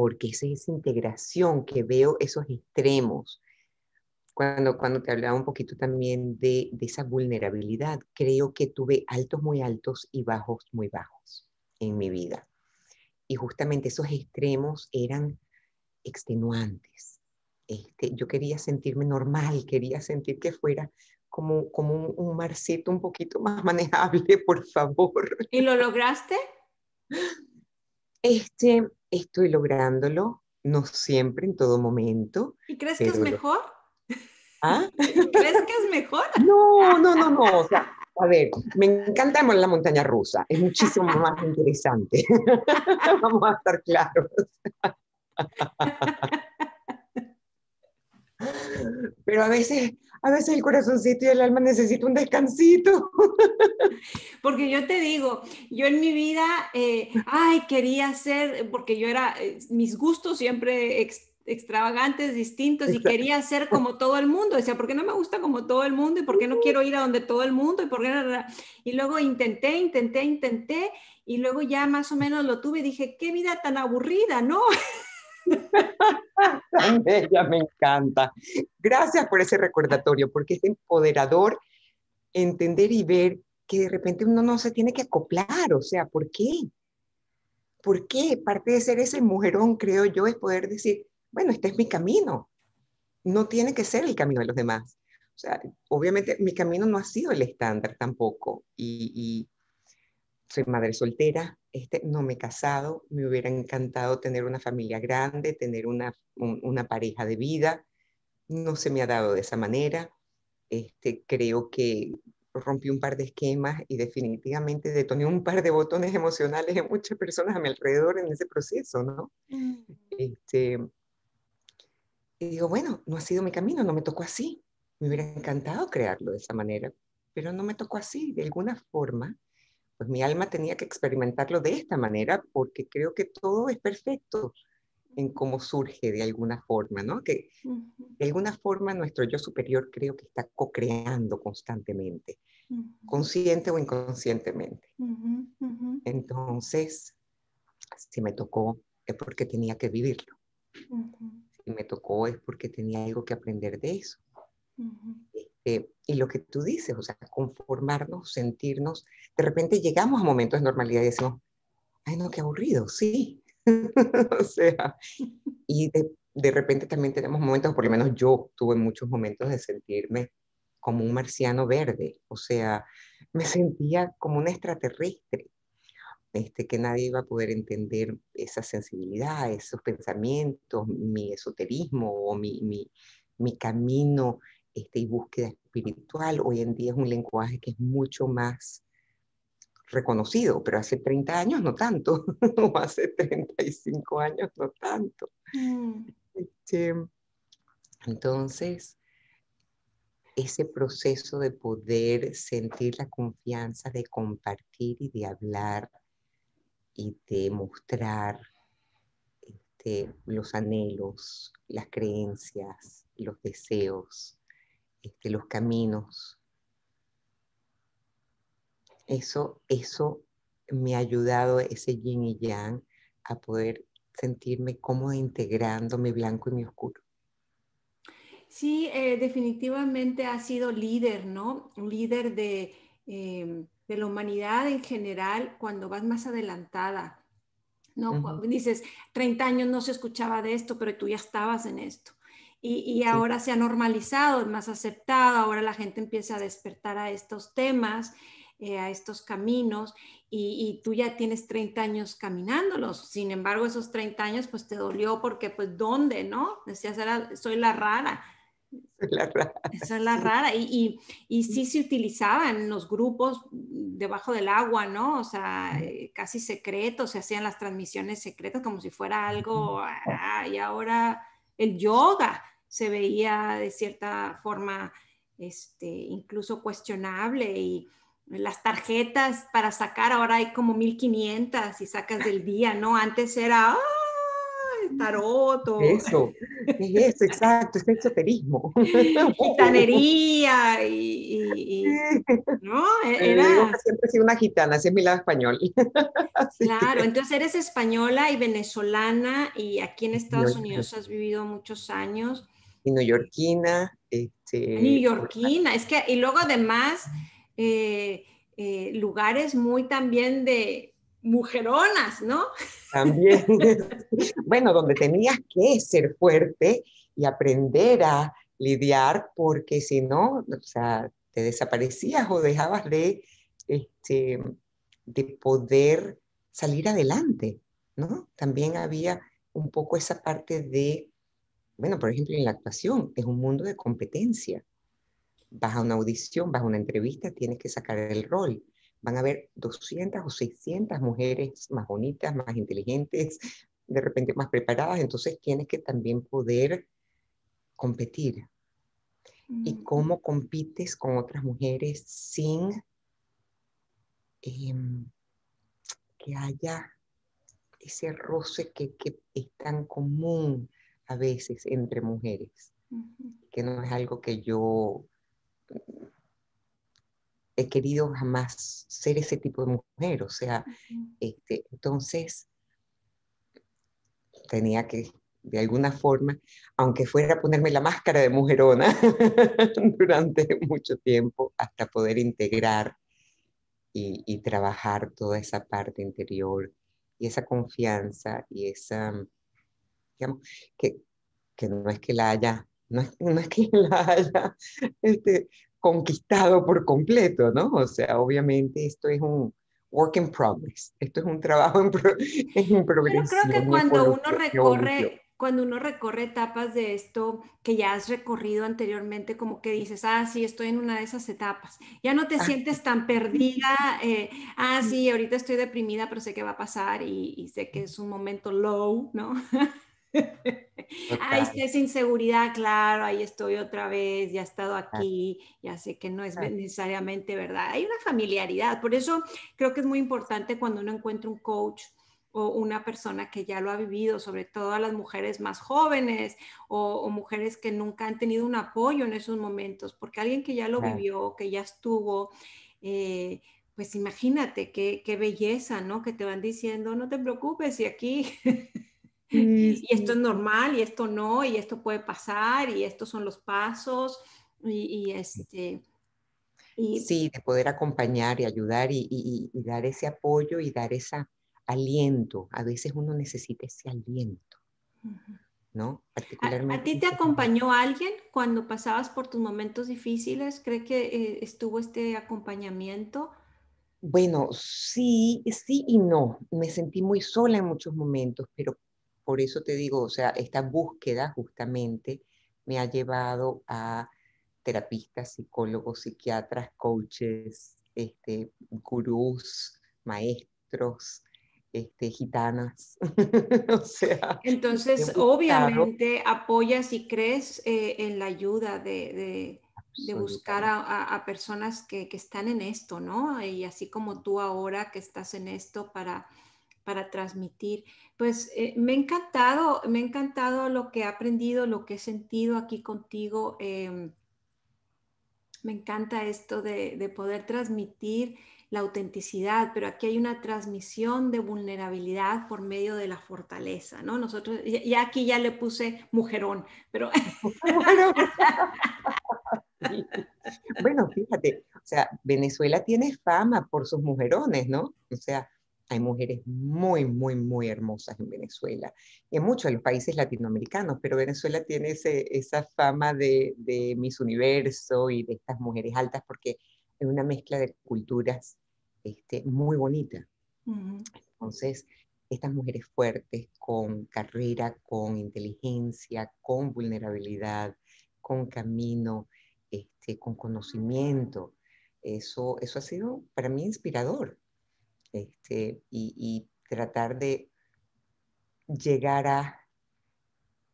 porque es esa integración que veo esos extremos. Cuando, cuando te hablaba un poquito también de, de esa vulnerabilidad, creo que tuve altos muy altos y bajos muy bajos en mi vida. Y justamente esos extremos eran extenuantes. Este, yo quería sentirme normal, quería sentir que fuera como, como un, un, marcito un poquito más [LAUGHS] manejable, por favor. ¿Y lo lograste? Este, estoy lográndolo, no siempre, en todo momento. ¿Y crees que es mejor? ¿Ah? [LAUGHS] ¿Crees que es mejor? [LAUGHS] No, no, no, no. a ver, me encanta la montaña rusa, es muchísimo [LAUGHS] más interesante. Vamos a estar claros. Pero a veces a veces el corazoncito y el alma necesita un descansito. [LAUGHS] Porque yo te digo, yo en mi vida, eh, ay, quería ser, porque yo era, eh, mis gustos siempre extravagantes, distintos, y quería ser como todo el mundo. Decía, ¿por qué no me gusta como todo el mundo? ¿Y por qué no quiero ir a donde todo el mundo? ¿Y, por y luego intenté, intenté, intenté, y luego ya más o menos lo tuve y dije, qué vida tan aburrida, ¿no? [LAUGHS] Tan [LAUGHS] bella, me encanta. Gracias por ese recordatorio, porque es empoderador entender y ver que de repente uno no se tiene que acoplar, o sea, ¿por qué? ¿Por qué? Parte de ser ese mujerón, creo yo, es poder decir, bueno, este es mi camino, no tiene que ser el camino de los demás. O sea, obviamente mi camino no ha sido el estándar tampoco, y soy madre soltera, este, no me he casado, me hubiera encantado tener una familia grande, tener una, una pareja de vida, no se me ha dado de esa manera, este, creo que rompí un par de esquemas y definitivamente detoné un par de botones emocionales en muchas personas a mi alrededor en ese proceso, ¿no? Mm. Este, y digo, bueno, no ha sido mi camino, no me tocó así. Me hubiera encantado crearlo de esa manera, pero no me tocó así. De alguna forma, pues mi alma tenía que experimentarlo de esta manera porque creo que todo es perfecto en cómo surge de alguna forma, ¿no? Que de alguna forma nuestro yo superior creo que está co-creando constantemente, consciente o inconscientemente. Entonces, si me tocó es porque tenía que vivirlo. Si me tocó es porque tenía algo que aprender de eso. Eh, y lo que tú dices, o sea, conformarnos, sentirnos, de repente llegamos a momentos de normalidad y decimos, ay no, qué aburrido, sí. [LAUGHS] o sea, y de, de repente también tenemos momentos, por lo menos yo tuve muchos momentos de sentirme como un marciano verde, o sea, me sentía como un extraterrestre, este, que nadie iba a poder entender esa sensibilidad, esos pensamientos, mi esoterismo o mi, mi, mi camino este, y búsqueda espiritual. Hoy en día es un lenguaje que es mucho más reconocido, pero hace 30 años no tanto, [LAUGHS] o hace 35 años no tanto. Mm. Este, entonces, ese proceso de poder sentir la confianza de compartir y de hablar y de mostrar este, los anhelos, las creencias, los deseos, este, los caminos. Eso, eso me ha ayudado, ese yin y yang, a poder sentirme como integrando mi blanco y mi oscuro. Sí, eh, definitivamente ha sido líder, ¿no? Líder de, em, de, la humanidad en general cuando vas más adelantada. No, dices, 30 años no se escuchaba de esto, pero tú ya estabas en esto. Y, ahora se ha normalizado, es más aceptado, ahora la gente empieza a despertar a estos temas, eh, a estos caminos, y, tú ya tienes 30 años caminándolos. Sin embargo, esos 30 años pues te dolió porque pues ¿dónde, no? Decías, era, soy la rara. [LAUGHS] La rara. la rara. Y, sí se utilizaban los grupos debajo del agua, ¿no? O sea, eh, casi secretos, se hacían las transmisiones secretas como si fuera algo, y ahora el yoga se veía de cierta forma este, incluso cuestionable y las tarjetas para sacar ahora hay como 1500 y sacas del día, ¿no? Antes era, taroto tarot. Eso, eso, exacto, es esoterismo. [LAUGHS] Gitanería y, ¿no? E-, era... Siempre he sido una gitana, así es mi lado español. [LAUGHS] claro, entonces eres española y venezolana, y aquí en Estados Unidos has vivido muchos años. Y neoyorquina. Este... Neoyorquina, es que, y luego además, eh, eh, lugares muy también de mujeronas, ¿no? También, [LAUGHS] bueno, donde tenías que ser fuerte y aprender a lidiar, porque si no, o sea, te desaparecías o dejabas de, este, de poder salir adelante, ¿no? También había un poco esa parte de, bueno, por ejemplo, en la actuación, es un mundo de competencia. Vas a una audición, vas a una entrevista, tienes que sacar el rol van a haber 200 o 600 mujeres más bonitas, más inteligentes, de repente más preparadas, entonces tienes que también poder competir. ¿Y mm. cómo compites con otras mujeres sin em, que haya ese roce que, es tan común a veces entre mujeres? Que no es algo que yo he querido jamás ser ese tipo de mujer, o sea, este, entonces tenía que de alguna forma, aunque fuera ponerme la máscara de mujerona [LAUGHS] durante mucho tiempo hasta poder integrar y, trabajar toda esa parte interior y esa confianza y esa, digamos, que, que no es que la haya, no es, no es que [LAUGHS] la haya este, conquistado por completo, ¿no? O sea, obviamente esto es un work in progress, esto es un trabajo en, progreso. [LAUGHS] Pero creo que cuando uno recorre cuando uno recorre etapas de esto que ya has recorrido anteriormente, como que dices, ah, sí, estoy en una de esas etapas. Ya no te ah. sientes tan perdida, eh, ah, sí, ahorita estoy deprimida, pero sé qué va a pasar y, sé que es un momento low, ¿no? [LAUGHS] Ahí está esa inseguridad, claro, ahí estoy otra vez, ya he estado aquí, ya sé que no es necesariamente verdad. Hay una familiaridad, por eso creo que es muy importante cuando uno encuentra un coach o una persona que ya lo ha vivido, sobre todo a las mujeres más jóvenes o, mujeres que nunca han tenido un apoyo en esos momentos, porque alguien que ya lo vivió, que ya estuvo, eh, pues imagínate qué, qué belleza, ¿no? Que te van diciendo, no te preocupes, y aquí... [LAUGHS] Mm, y esto es normal, y esto no, y esto puede pasar, y estos son los pasos, y, este... Y... Sí, de poder acompañar y ayudar y, dar ese apoyo y dar ese aliento. A veces uno necesita ese aliento, ¿no? Particularmente. ¿A, ti te este acompañó alguien cuando pasabas por tus momentos difíciles? ¿Cree que eh, estuvo este acompañamiento? Bueno, sí, sí y no. Me sentí muy sola en muchos momentos, pero por eso te digo, o sea, esta búsqueda justamente me ha llevado a terapistas, psicólogos, psiquiatras, coaches, este, gurús, maestros, este, gitanas. [LAUGHS] Entonces, obviamente apoyas y crees eh, en la ayuda de, buscar a, personas que, que, están en esto, ¿no? Y así como tú ahora que estás en esto para para transmitir. Pues eh, me ha encantado, me ha encantado lo que he aprendido, lo que he sentido aquí contigo. Em, me encanta esto de, poder transmitir la autenticidad, pero aquí hay una transmisión de vulnerabilidad por medio de la fortaleza, ¿no? Nosotros, ya, aquí ya le puse mujerón, pero... [LAUGHS] bueno, fíjate, o sea, Venezuela tiene fama por sus mujerones, ¿no? O sea, hay mujeres muy, muy, muy hermosas en Venezuela en muchos de los países latinoamericanos, pero Venezuela tiene esa fama de, Miss Universo y de estas mujeres altas porque es una mezcla de culturas este, muy bonita. Entonces, estas mujeres fuertes con carrera, con inteligencia, con vulnerabilidad, con camino, este, con conocimiento, eso, eso ha sido para mí inspirador este, y, tratar de llegar a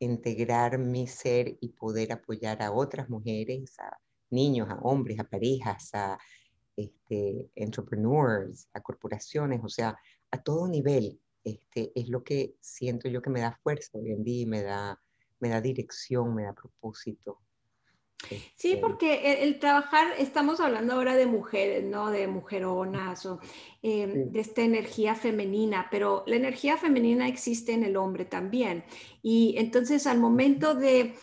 integrar mi ser y poder apoyar a otras mujeres, a niños, a hombres, a parejas, a este, entrepreneurs, a corporaciones, o sea, a todo nivel. Este, es lo que siento yo que me da fuerza hoy en día, me da, me da dirección, me da propósito. Sí, este, porque el, trabajar, estamos hablando ahora de mujeres, ¿no? De mujeronas o em, de esta energía femenina, pero la energía femenina existe en el hombre también. Y entonces al momento de,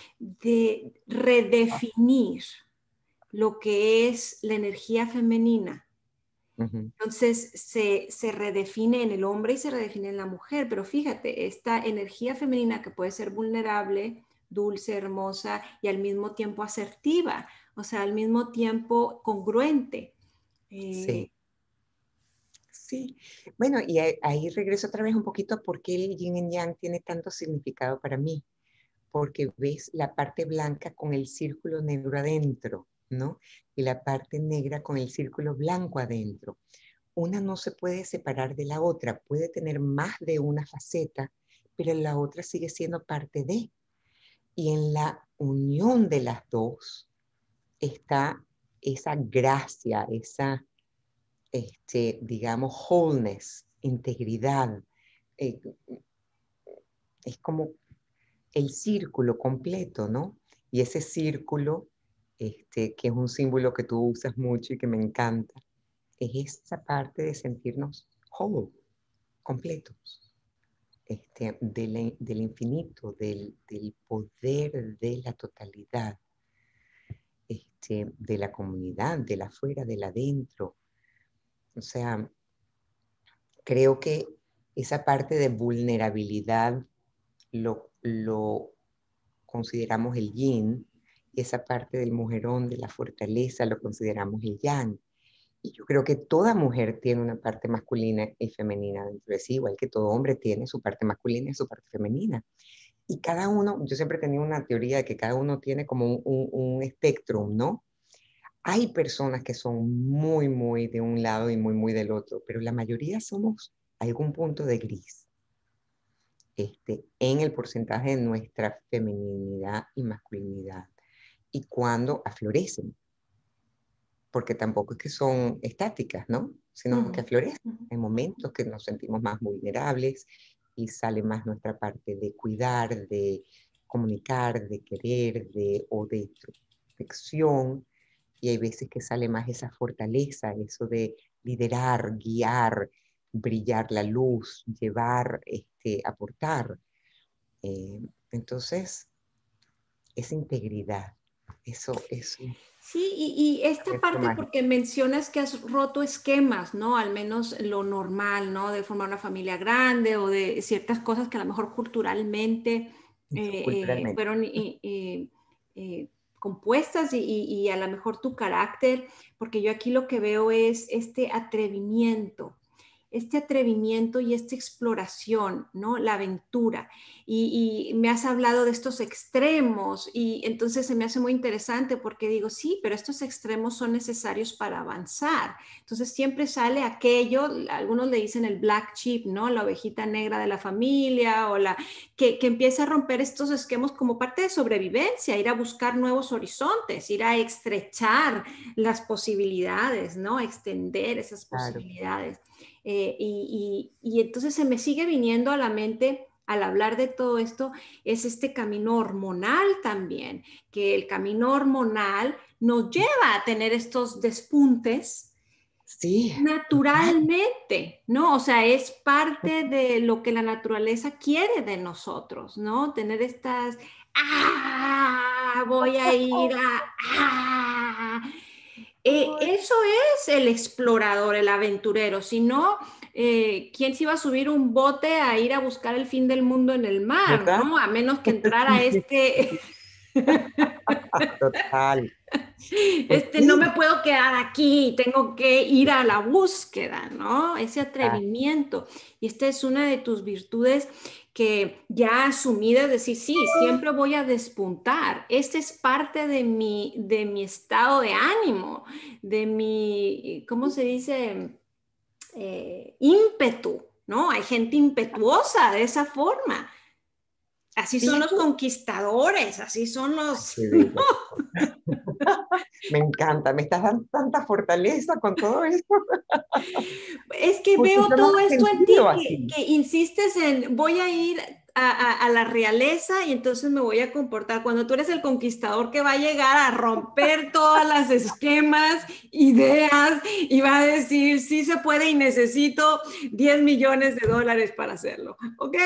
redefinir lo que es la energía femenina, entonces se redefine en el hombre y se redefine en la mujer, pero fíjate, esta energía femenina que puede ser vulnerable, dulce, hermosa y al mismo tiempo asertiva, o sea, al mismo tiempo congruente. Eh, sí. Sí. Bueno, y ahí, regreso otra vez un poquito a por qué el yin y yang tiene tanto significado para mí. Porque ves la parte blanca con el círculo negro adentro, ¿no? Y la parte negra con el círculo blanco adentro. Una no se puede separar de la otra, puede tener más de una faceta, pero la otra sigue siendo parte de. Y en la unión de las dos está esa gracia, esa, este, digamos, wholeness, integridad. Eh, es como el círculo completo, ¿no? Y ese círculo, este, que es un símbolo que tú usas mucho y que me encanta, es esa parte de sentirnos whole, completos. Este, del infinito, del, poder de la totalidad, este, de la comunidad, de fuera, de del adentro. O sea, creo que esa parte de vulnerabilidad lo, lo consideramos el yin y esa parte del mujerón, de la fortaleza, lo consideramos el yang. Y yo creo que toda mujer tiene una parte masculina y femenina dentro de sí, igual que todo hombre tiene su parte masculina y su parte femenina. Y cada uno, yo siempre he tenido una teoría de que cada uno tiene como un, espectro, ¿no? Hay personas que son muy, muy de un lado y muy, muy del otro, pero la mayoría somos algún punto de gris este, en el porcentaje de nuestra femeninidad y masculinidad y cuando aflorecen porque tampoco es que son estáticas, ¿no? Sino que florecen. en momentos que nos sentimos más vulnerables y sale más nuestra parte de cuidar, de comunicar, de querer, de, o de protección. Y hay veces que sale más esa fortaleza, eso de liderar, guiar, brillar la luz, llevar, este, aportar. Eh, entonces, esa integridad. Eso, es... Sí, y, esta parte porque mencionas que has roto esquemas, ¿no? Al menos lo normal, ¿no? De formar una familia grande o de ciertas cosas que a lo mejor culturalmente, mm, eh, fueron eh, compuestas y a lo mejor tu carácter, porque yo aquí lo que veo es este atrevimiento, este atrevimiento y esta exploración, ¿no? La aventura. Y, me has hablado de estos extremos y entonces se me hace muy interesante porque digo, sí, pero estos extremos son necesarios para avanzar. Entonces siempre sale aquello, algunos le dicen el black sheep, ¿no? La ovejita negra de la familia o la que, que empieza a romper estos esquemas como parte de sobrevivencia, ir a buscar nuevos horizontes, ir a estrechar las posibilidades, ¿no? Extender esas posibilidades. Eh, y, entonces se me sigue viniendo a la mente al hablar de todo esto es este camino hormonal también, que el camino hormonal nos lleva a tener estos despuntes. Sí. Naturalmente, ¿no? O sea, es parte de lo que la naturaleza quiere de nosotros, ¿no? Tener estas, ah, voy a ir a, ah". Eh, eso es el explorador, el aventurero. Si no, eh, ¿quién se iba a subir un bote a ir a buscar el fin del mundo en el mar? ¿no? A menos que [LAUGHS] entrara este... [LAUGHS] Total. [LAUGHS] Este, no me puedo quedar aquí, tengo que ir a la búsqueda, ¿no? Ese ah. atrevimiento. Y esta es una de tus virtudes que ya asumida, decir, sí, siempre voy a despuntar. Este es parte de mi, de mi estado de ánimo, de mi, ¿cómo se dice? Eh, ímpetu, ¿no? Hay gente impetuosa de esa forma. Así son los conquistadores, así son los... [LAUGHS] Me encanta, me estás dando tanta fortaleza con todo esto. Es que pues veo todo esto en ti, que, insistes en voy a ir a, la realeza y entonces me voy a comportar. Cuando tú eres el conquistador que va a llegar a romper [LAUGHS] todas las esquemas, ideas y va a decir, sí se puede y necesito 10 millones de dólares para hacerlo. ¿Ok?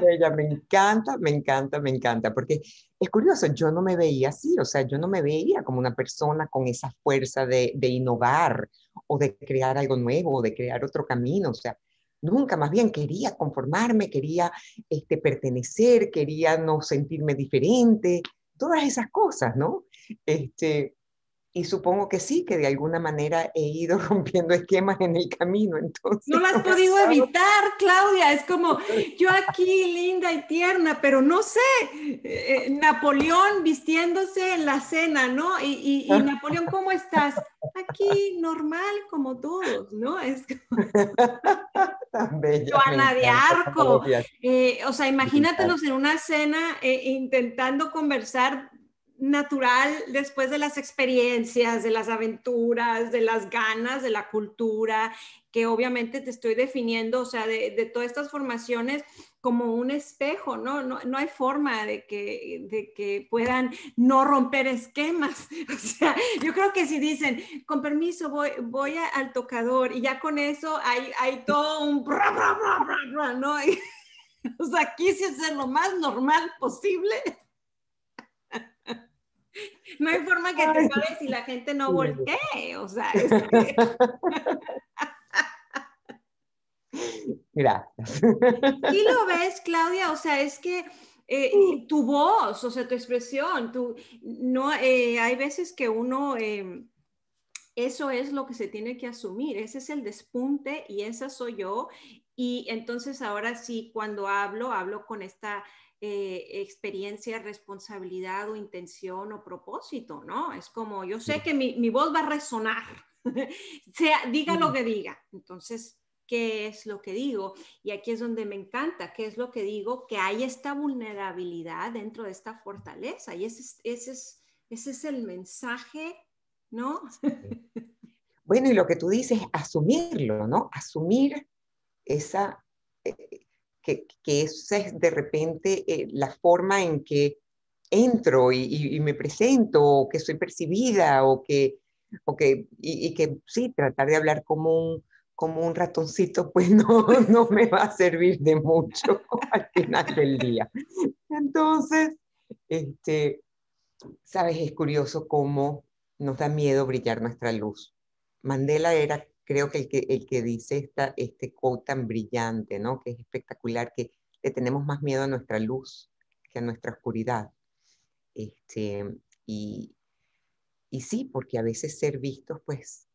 Bella, me encanta, me encanta, me encanta, porque es curioso, yo no me veía así, o sea, yo no me veía como una persona con esa fuerza de, de innovar o de crear algo nuevo o de crear otro camino, o sea, nunca, más bien quería conformarme, quería este, pertenecer, quería no sentirme diferente, todas esas cosas, ¿no? Este, y supongo que sí, que de alguna manera he ido [LAUGHS] rompiendo esquemas en el camino, entonces. No lo has podido evitar, Claudia, es como [LAUGHS] yo aquí linda y tierna, pero no sé, eh, eh, Napoleón vistiéndose en la cena, ¿no? y ah. Napoleón, ¿cómo estás? aquí normal como todos, ¿no? Es como... [LAUGHS] Tan Joana de Arco. Eh, o sea, imagínatelos en una cena eh, intentando conversar natural después de las experiencias, de las aventuras, de las ganas, de la cultura, que obviamente te estoy definiendo, o sea, de, de todas estas formaciones como un espejo, ¿no? No, no hay forma de que, de que puedan no romper esquemas. [LAUGHS] O sea, yo creo que si dicen, con permiso, voy, voy al tocador y ya con eso hay, hay todo un... ¿no? [LAUGHS] o sea, quise hacer lo más normal posible. [LAUGHS] No hay forma que te sabes si la gente no voltee, o sea. Es... Gracias. ¿Y lo ves, Claudia? O sea, es que eh, tu voz, o sea, tu expresión, tu, no, eh, hay veces que uno, em, eso es lo que se tiene que asumir, ese es el despunte y esa soy yo. Y entonces ahora sí, cuando hablo, hablo con esta eh, experiencia, responsabilidad o intención o propósito, ¿no? Es como, yo sé que mi, mi voz va a resonar, [LAUGHS] sea, diga lo que diga. Entonces, qué es lo que digo. Y aquí es donde me encanta, qué es lo que digo, que hay esta vulnerabilidad dentro de esta fortaleza. Y ese es, ese es, ese es el mensaje, ¿no? Bueno, y lo que tú dices, asumirlo, ¿no? Asumir esa, eh, que, que, esa es de repente eh, la forma en que entro y, me presento, o que soy percibida, o que, o que, y, y que sí, tratar de hablar como un, como un ratoncito, pues [LAUGHS] no, no me va a servir de mucho [LAUGHS] al final del día. Entonces, este, sabes, es curioso cómo nos da miedo brillar nuestra luz. Mandela era, creo que el que, el que dice esta, este quote tan brillante, ¿no? Que es espectacular, que le tenemos más miedo a nuestra luz que a nuestra oscuridad. Este, y, y sí, porque a veces ser vistos, pues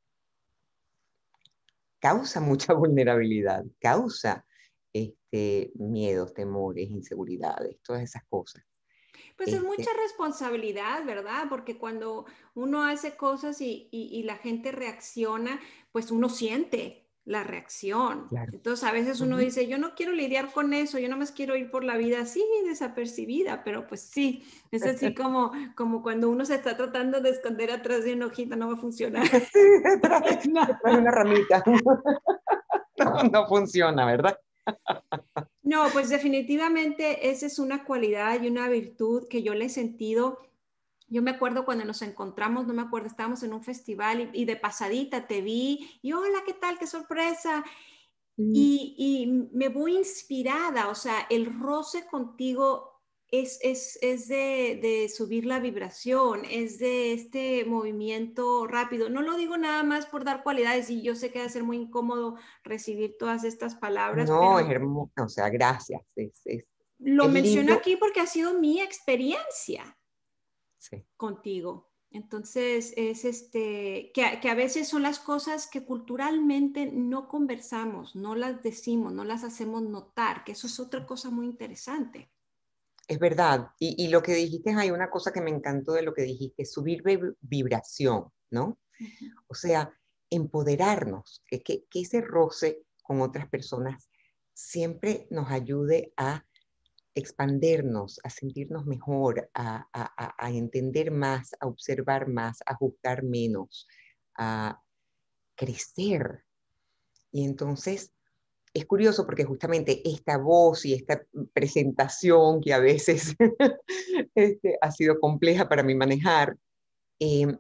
causa mucha [LAUGHS] vulnerabilidad, causa este, miedos, temores, inseguridades, todas esas cosas. Pues es este mucha responsabilidad, ¿verdad? Porque cuando uno hace cosas y, y la gente reacciona, pues uno siente, la reacción. Entonces a veces uno dice, yo no quiero lidiar con eso, yo no más quiero ir por la vida así, desapercibida, pero pues sí, es así como, como cuando uno se está tratando de esconder atrás de una hojita, no va a funcionar. [LAUGHS] Sí, detrás [LAUGHS] no. de una ramita. [LAUGHS] no funciona, ¿verdad? No, pues definitivamente esa es una cualidad y una virtud que yo le he sentido yo me acuerdo cuando nos encontramos, no me acuerdo, estábamos en un festival y, de pasadita te vi y hola, ¿qué tal? ¡Qué sorpresa! Mm. Y, y, me voy inspirada, o sea, el roce contigo es, es, es de, subir la vibración, es de este movimiento rápido. No lo digo nada más por dar cualidades y yo sé que va a ser muy incómodo recibir todas estas palabras. No, es hermoso, o sea, gracias. lo menciono aquí porque ha sido mi experiencia contigo. Entonces, es este, que, a veces son las cosas que culturalmente no conversamos, no las decimos, no las hacemos notar, que eso es otra cosa muy interesante. Es verdad, y, lo que dijiste, hay una cosa que me encantó de lo que dijiste, subir vibración, ¿no? O sea, empoderarnos, que, que, que ese roce con otras personas siempre nos ayude a expandernos, a sentirnos mejor, a, entender más, a observar más, a juzgar menos, a crecer. Y entonces es curioso porque justamente esta voz y esta presentación que a veces [LAUGHS] este, ha sido compleja para mí manejar, em,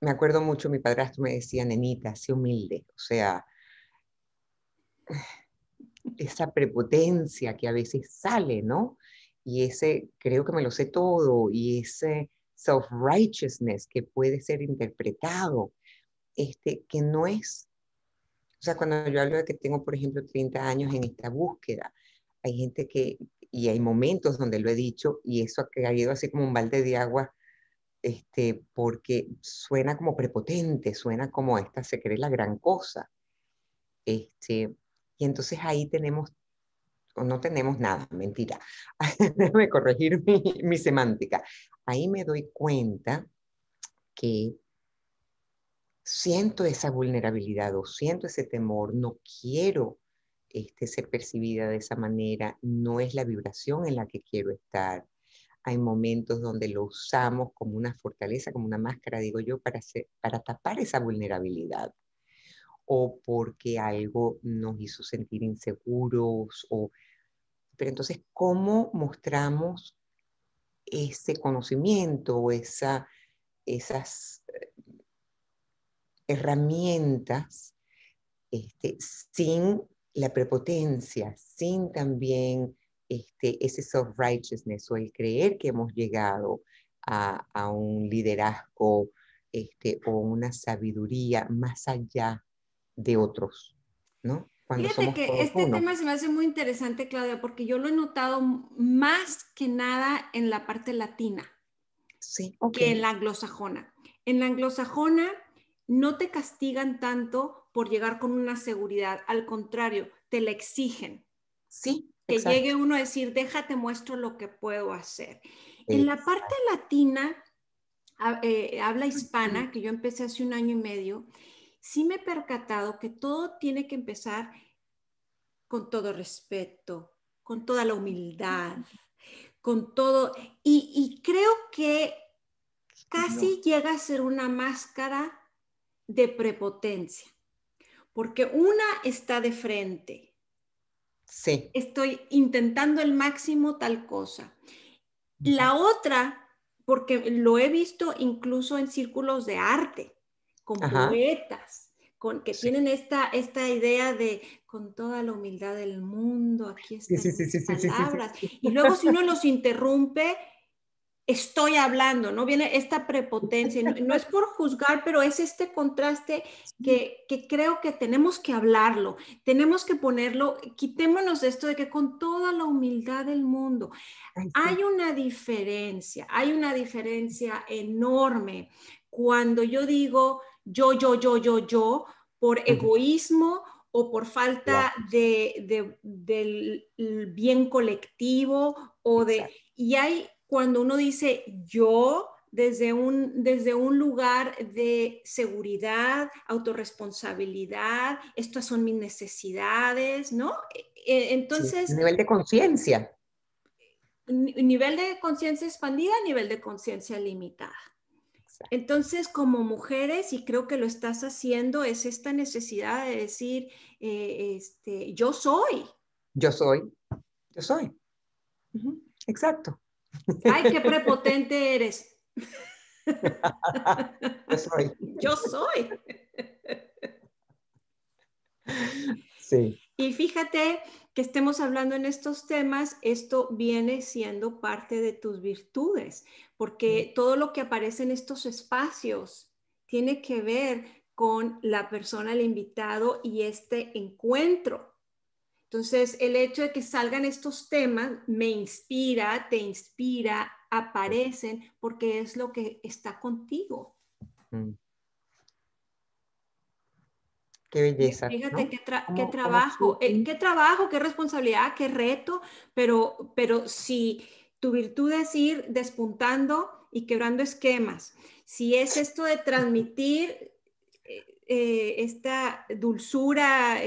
me acuerdo mucho, mi padrastro me decía, nenita, sé humilde, o sea, esa prepotencia que a veces sale, ¿no? Y ese creo que me lo sé todo y ese self-righteousness que puede ser interpretado, este, que no es, o sea, cuando yo hablo de que tengo, por ejemplo, 30 años en esta búsqueda, hay gente que, y hay momentos donde lo he dicho, y eso ha caído así como un balde de agua, este, porque suena como prepotente, suena como esta se cree la gran cosa. Este, y entonces ahí tenemos, o no tenemos nada, mentira. [LAUGHS] Déjame corregir mi, semántica. Ahí me doy cuenta que siento esa vulnerabilidad o siento ese temor, no quiero este, ser percibida de esa manera, no es la vibración en la que quiero estar. Hay momentos donde lo usamos como una fortaleza, como una máscara, digo yo, para, para tapar esa vulnerabilidad o porque algo nos hizo sentir inseguros o pero entonces cómo mostramos ese conocimiento o esa, esas eh, herramientas este, sin la prepotencia, sin también este, ese self-righteousness o el creer que hemos llegado a, un liderazgo este, o una sabiduría más allá de otros, ¿no? Fíjate que este tema se me hace muy interesante, Claudia, porque yo lo he notado más que nada en la parte latina que en la anglosajona. En la anglosajona no te castigan tanto por llegar con una seguridad, al contrario, te la exigen. Sí. Que llegue uno a decir, déjate muestro lo que puedo hacer. En la parte latina, eh, habla hispana, que yo empecé hace un año y medio, sí me he percatado que todo tiene que empezar con todo respeto, con toda la humildad, con todo, y, creo que casi llega a ser una máscara de prepotencia, porque una está de frente. Sí. Estoy intentando el máximo tal cosa. La otra, porque lo he visto incluso en círculos de arte, con poetas, que tienen esta, esta idea de con toda la humildad del mundo, aquí están las palabras. Y luego si uno [LAUGHS] los interrumpe, estoy hablando, ¿no? Viene esta prepotencia, no, es por juzgar, pero es este contraste que, que, creo que tenemos que hablarlo, tenemos que ponerlo, quitémonos esto de que con toda la humildad del mundo hay una diferencia, hay una diferencia enorme cuando yo digo, yo, yo, yo, yo, yo, por egoísmo o por falta de, del bien colectivo o de... Y hay cuando uno dice yo desde un, desde un lugar de seguridad, autorresponsabilidad, estas son mis necesidades, ¿no? E, e, entonces... nivel de conciencia. Nivel de conciencia expandida, nivel de conciencia limitada. Entonces, como mujeres, y creo que lo estás haciendo, es esta necesidad de decir, eh, este, yo soy. Yo soy, yo soy. Exacto. Ay, qué [LAUGHS] prepotente eres. yo soy. [LAUGHS] Yo soy. Sí. Y fíjate que estemos hablando en estos temas, esto viene siendo parte de tus virtudes, porque todo lo que aparece en estos espacios tiene que ver con la persona, el invitado y este encuentro. Entonces, el hecho de que salgan estos temas me inspira, te inspira, aparecen, porque es lo que está contigo. Mm. Qué belleza. Fíjate qué, trabajo, eh, qué trabajo, qué responsabilidad, qué reto, pero, pero si tu virtud es ir despuntando y quebrando esquemas, si es esto de transmitir eh, eh, esta dulzura,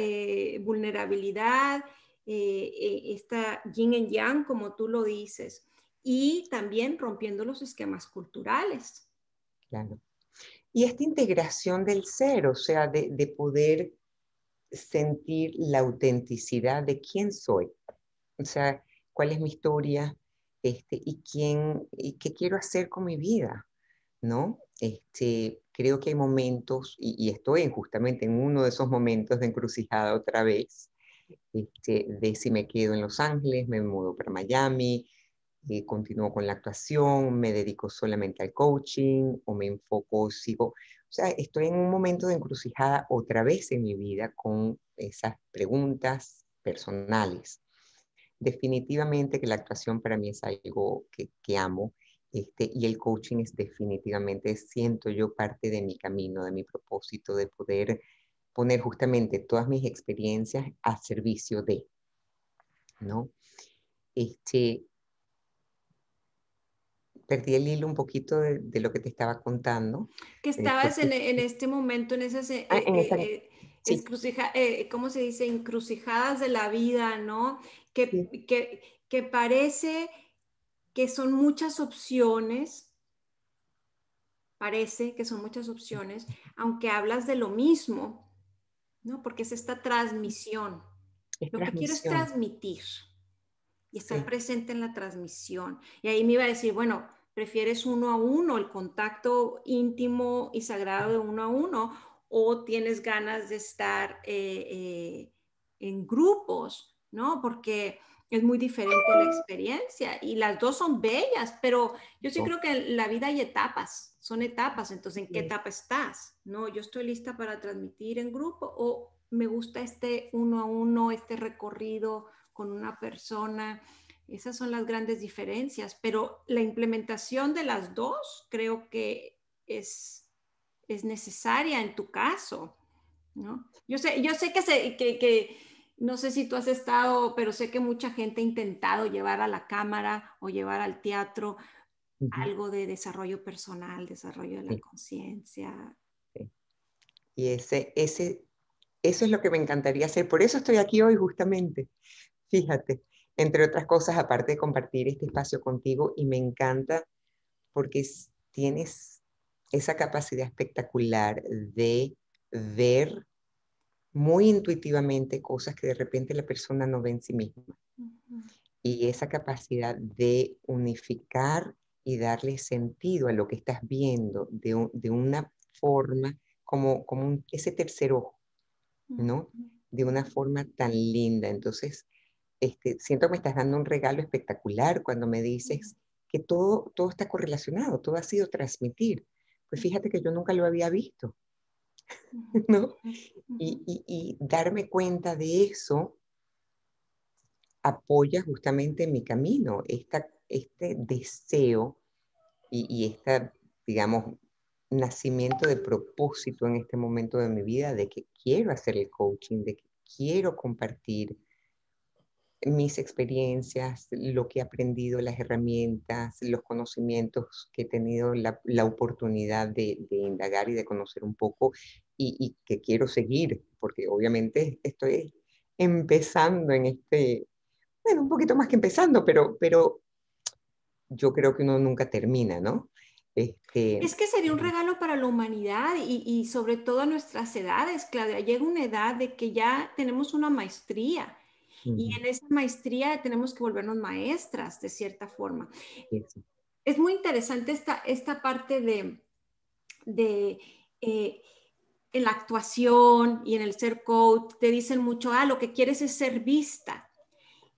vulnerabilidad, esta yin en yang, como tú lo dices, y también rompiendo los esquemas culturales. Claro. Y esta integración del ser, o sea, de, poder sentir la autenticidad de quién soy, o sea, cuál es mi historia este, y, qué quiero hacer con mi vida, ¿no? Este, creo que hay momentos, y, y estoy justamente en uno de esos momentos de encrucijada otra vez, este, de si me quedo en Los Ángeles, me mudo para Miami, eh, continúo con la actuación, me dedico solamente al coaching o me enfoco, sigo, o sea, estoy en un momento de encrucijada otra vez en mi vida con esas preguntas personales. Definitivamente que la actuación para mí es algo que, que amo este, y el coaching es definitivamente, siento yo, parte de mi camino, de mi propósito de poder poner justamente todas mis experiencias a servicio de, ¿no? Este, perdí el hilo un poquito de, lo que te estaba contando. Que eh, estabas en, este momento, en esas... Eh, ah, eh, eh, ¿cómo se dice? Encrucijadas de la vida, ¿no? Que, que, que, parece que son muchas opciones, parece que son muchas opciones, aunque hablas de lo mismo, ¿no? Porque es esta transmisión. lo que quiero es transmitir y estar presente en la transmisión. Y ahí me iba a decir, bueno, ¿Prefieres uno a uno, el contacto íntimo y sagrado de uno a uno? ¿O tienes ganas de estar eh, eh, en grupos? ¿No? Porque es muy diferente la experiencia y las dos son bellas, pero yo sí creo que en la vida hay etapas, son etapas, entonces ¿en qué etapa estás? No, yo estoy lista para transmitir en grupo o me gusta este uno a uno, este recorrido con una persona esas son las grandes diferencias, pero la implementación de las dos creo que es, es necesaria en tu caso, ¿no? Yo sé, yo sé que, que, no sé si tú has estado, pero sé que mucha gente ha intentado llevar a la cámara o llevar al teatro algo de desarrollo personal, desarrollo de la conciencia. Y ese, ese, eso es lo que me encantaría hacer. Por eso estoy aquí hoy justamente. Fíjate, entre otras cosas, aparte de compartir este espacio contigo y me encanta porque tienes esa capacidad espectacular de ver muy intuitivamente cosas que de repente la persona no ve en sí misma. Y esa capacidad de unificar y darle sentido a lo que estás viendo de, una forma como, como ese tercer ojo, ¿no? De una forma tan linda. Entonces, este, siento que me estás dando un regalo espectacular cuando me dices que todo, todo está correlacionado, todo ha sido transmitir. Pues fíjate que yo nunca lo había visto, [LAUGHS] ¿no? Y, darme cuenta de eso apoya justamente mi camino, este deseo y, y este, digamos, nacimiento de propósito en este momento de mi vida, de que quiero hacer el coaching, de que quiero compartir, mis experiencias, lo que he aprendido, las herramientas, los conocimientos que he tenido la, oportunidad de, indagar y de conocer un poco y, que quiero seguir, porque obviamente estoy empezando en este, bueno, un poquito más que empezando, pero, pero yo creo que uno nunca termina, ¿no? Este, es que sería un regalo para la humanidad y, y sobre todo a nuestras edades, Claudia. Llega una edad de que ya tenemos una maestría y en esa maestría tenemos que volvernos maestras de cierta forma. Es muy interesante esta, parte de, eh, la actuación y en el ser coach, te dicen mucho, ah, lo que quieres es ser vista.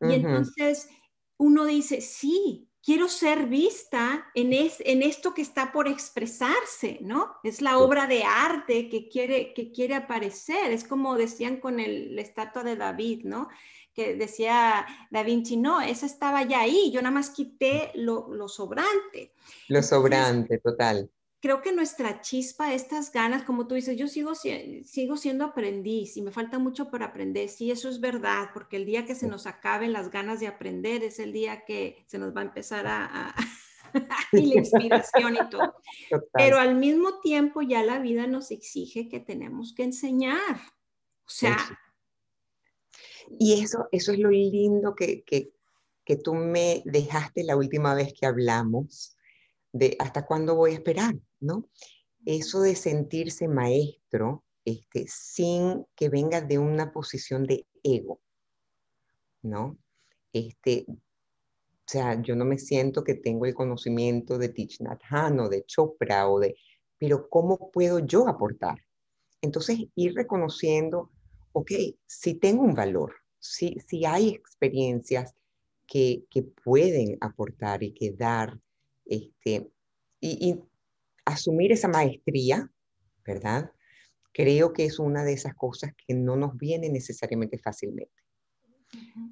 Y entonces uno dice, sí, quiero ser vista en, esto que está por expresarse, ¿no? Es la obra de arte que quiere, que quiere aparecer, es como decían con el, la estatua de David, ¿no? que decía Da Vinci, no, esa estaba ya ahí, yo nada más quité lo, sobrante. Lo sobrante, total. Creo que nuestra chispa, estas ganas, como tú dices, yo sigo, sigo siendo aprendiz y me falta mucho por aprender. Sí, eso es verdad, porque el día que se nos acaben las ganas de aprender es el día que se nos va a empezar a, [LAUGHS] la inspiración y todo. Pero al mismo tiempo ya la vida nos exige que tenemos que enseñar. O sea, y eso, eso es lo lindo que, tú me dejaste la última vez que hablamos, de hasta cuándo voy a esperar, ¿no? Eso de sentirse maestro este, sin que venga de una posición de ego, ¿no? Este, o sea, yo no me siento que tengo el conocimiento de Thich o de Chopra pero ¿cómo puedo yo aportar? Entonces, ir reconociendo ok, si tengo un valor, si, si hay experiencias que, que pueden aportar y que dar, este, y, asumir esa maestría, ¿verdad? Creo que es una de esas cosas que no nos viene necesariamente fácilmente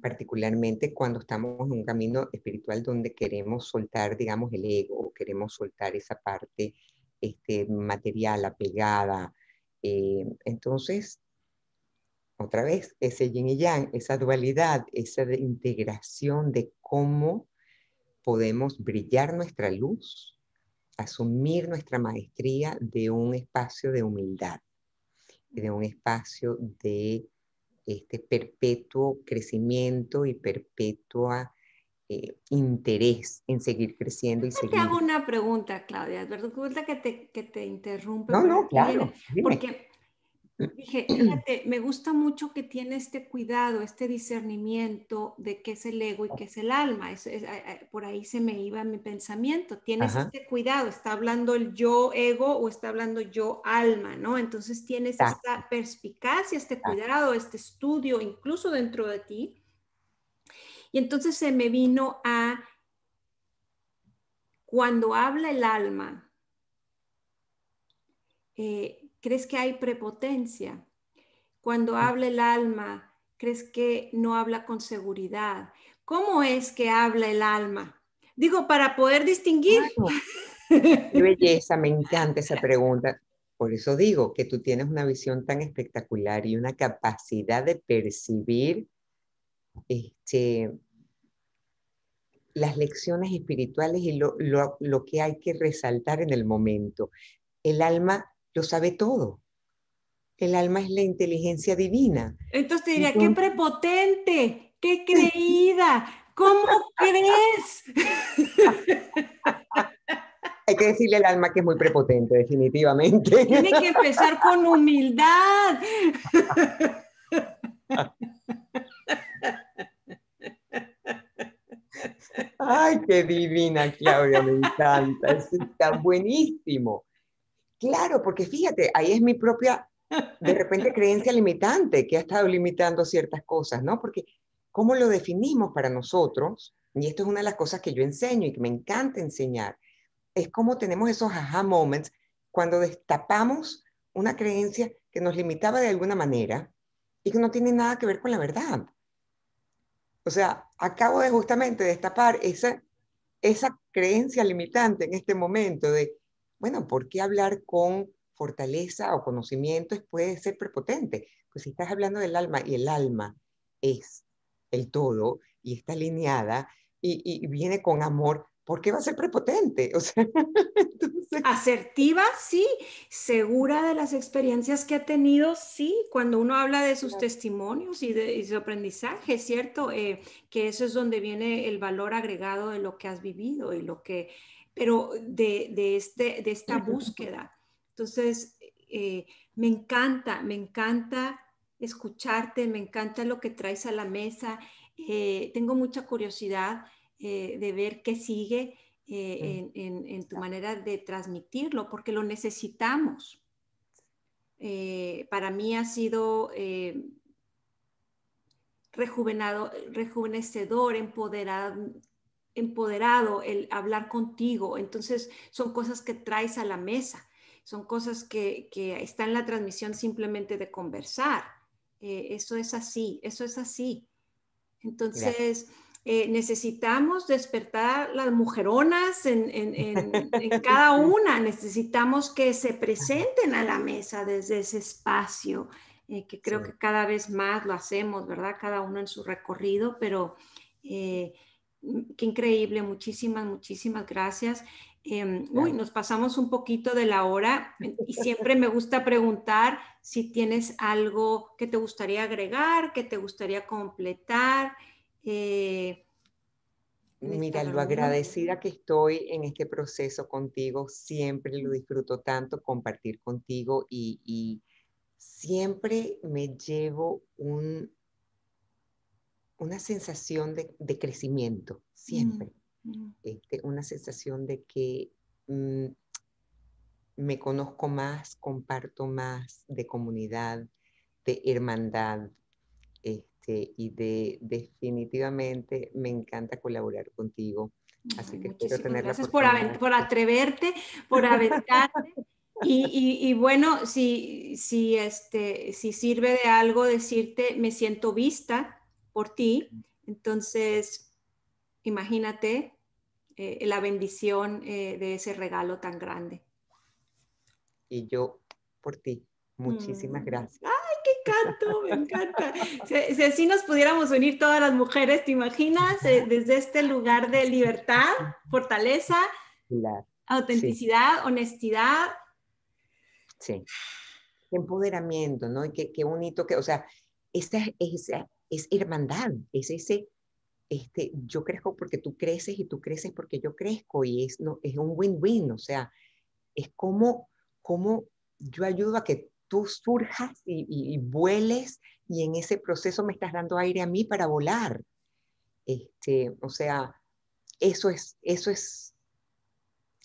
particularmente cuando estamos en un camino espiritual donde queremos soltar, digamos, el ego, queremos soltar esa parte este, material apegada. Eh, entonces, otra vez, ese yin y yang, esa dualidad, esa integración de cómo podemos brillar nuestra luz, asumir nuestra maestría de un espacio de humildad, de un espacio de este perpetuo crecimiento y perpetua eh, interés en seguir creciendo y seguir. Te hago una pregunta, Claudia, disculpa que te, que interrumpa. No, no, claro. porque Dije, [CLEARS THROAT] fíjate, me gusta mucho que tiene este cuidado, este discernimiento de qué es el ego y qué es el alma. por ahí se me iba mi pensamiento. Tienes este cuidado, está hablando el yo ego o está hablando yo alma, ¿no? Entonces tienes esta perspicacia, este cuidado, este estudio, incluso dentro de ti. Y entonces se me vino a cuando habla el alma. Eh, ¿Crees que hay prepotencia? Cuando mm. habla el alma, ¿crees que no habla con seguridad? ¿Cómo es que habla el alma? Digo, para poder distinguir. [LAUGHS] qué belleza, me encanta esa pregunta. Por eso digo que tú tienes una visión tan espectacular y una capacidad de percibir este, las lecciones espirituales y lo, lo que hay que resaltar en el momento. El alma lo sabe todo. El alma es la inteligencia divina. Entonces te diría, qué prepotente, qué creída, ¿cómo [LAUGHS] crees? [LAUGHS] Hay que decirle al alma que es muy prepotente, definitivamente. Tiene que empezar con humildad. Ay, qué divina, Claudia, me encanta. está buenísimo. Claro, porque fíjate, ahí es mi propia, de repente, creencia limitante que ha estado limitando ciertas cosas, ¿no? Porque cómo lo definimos para nosotros, y esto es una de las cosas que yo enseño y que me encanta enseñar, es cómo tenemos esos aha moments cuando destapamos una creencia que nos limitaba de alguna manera y que no tiene nada que ver con la verdad. O sea, acabo de justamente destapar esa, esa creencia limitante en este momento de bueno, ¿por qué hablar con fortaleza o conocimientos puede ser prepotente? Pues si estás hablando del alma y el alma es el todo y está alineada y, viene con amor, ¿por qué va a ser prepotente? O [LAUGHS] Asertiva, sí, segura de las experiencias que ha tenido, sí, cuando uno habla de sus testimonios y de su aprendizaje, ¿cierto? Eh, que eso es donde viene el valor agregado de lo que has vivido y lo que pero de, este, de esta búsqueda. Entonces, eh, me encanta, me encanta escucharte, me encanta lo que traes a la mesa. Eh, tengo mucha curiosidad eh, de ver qué sigue en, tu manera de transmitirlo, porque lo necesitamos. para mí ha sido rejuvenado, rejuvenecedor, empoderado, empoderado el hablar contigo. Entonces, son cosas que traes a la mesa, son cosas que, que está en la transmisión simplemente de conversar. Eh, eso es así, eso es así. Entonces, eh, necesitamos despertar las mujeronas en, cada una, necesitamos que se presenten a la mesa desde ese espacio, eh, que creo que cada vez más lo hacemos, ¿verdad? Cada uno en su recorrido, pero... Mm, qué increíble, muchísimas, muchísimas gracias. Em, uy, nos pasamos un poquito de la hora [LAUGHS] y siempre me gusta preguntar si tienes algo que te gustaría agregar, que te gustaría completar. Eh, Mira, lo agradecida que estoy en este proceso contigo, siempre lo disfruto tanto compartir contigo y siempre me llevo un, una sensación de, crecimiento, siempre. Mm, mm. Este, una sensación de que mm, me conozco más, comparto más de comunidad, de hermandad, este, y de definitivamente me encanta colaborar contigo. Así que quiero tener gracias la por, por atreverte, por aventarte. [LAUGHS] Y, bueno, si, si, este, si sirve de algo decirte, me siento vista, por ti. Entonces, imagínate eh, la bendición eh, de ese regalo tan grande. Y yo por ti. Muchísimas mm. gracias. ¡Ay, qué canto! Me encanta. Si, así nos pudiéramos unir todas las mujeres, ¿te imaginas? Eh, desde este lugar de libertad, fortaleza, autenticidad, honestidad. Sí. Empoderamiento, ¿no? qué, bonito que, o sea, esta esa, es hermandad, es ese, este, yo crezco porque tú creces y tú creces porque yo crezco y es, no, es un win-win, o sea, es como, como yo ayudo a que tú surjas y, y, vueles y en ese proceso me estás dando aire a mí para volar. Este, o sea, eso es, eso es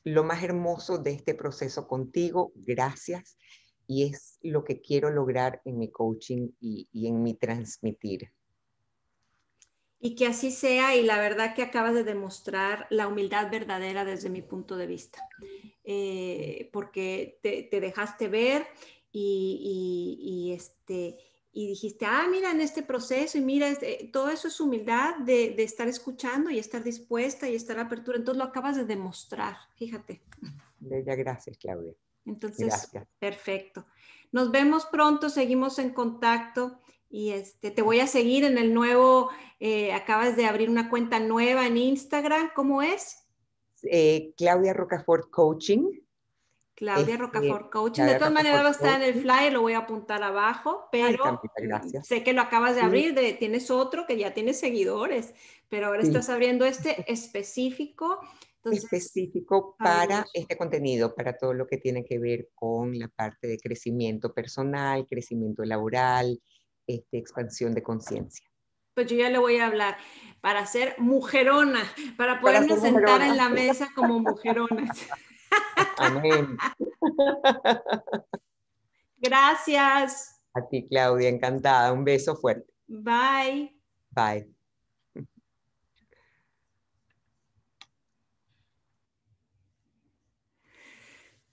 lo más hermoso de este proceso contigo. Gracias y es lo que quiero lograr en mi coaching y, en mi transmitir. Y que así sea, y la verdad que acabas de demostrar la humildad verdadera desde mi punto de vista, eh, porque te, dejaste ver y, este, y dijiste, ah, mira, en este proceso, y mira, este, todo eso es humildad de, de estar escuchando y estar dispuesta y estar apertura, entonces lo acabas de demostrar, fíjate. Bella, gracias, Claudia. Entonces, perfecto. Nos vemos pronto, seguimos en contacto y este, te voy a seguir en el nuevo, eh, acabas de abrir una cuenta nueva en Instagram, ¿cómo es? Eh, Claudia Rocafort Coaching. Claudia este, Rocafort Coaching. de todas maneras va a estar en el flyer, lo voy a apuntar abajo, pero sé que lo acabas de abrir, tienes otro que ya tiene seguidores, pero ahora estás abriendo este específico específico para este contenido, para todo lo que tiene que ver con la parte de crecimiento personal, crecimiento laboral, este, expansión de conciencia. Pues yo ya le voy a hablar para ser mujerona, para podernos sentar en la mesa como mujeronas. Amén. [LAUGHS] Gracias. A ti, Claudia, encantada. Un beso fuerte. Bye. Bye.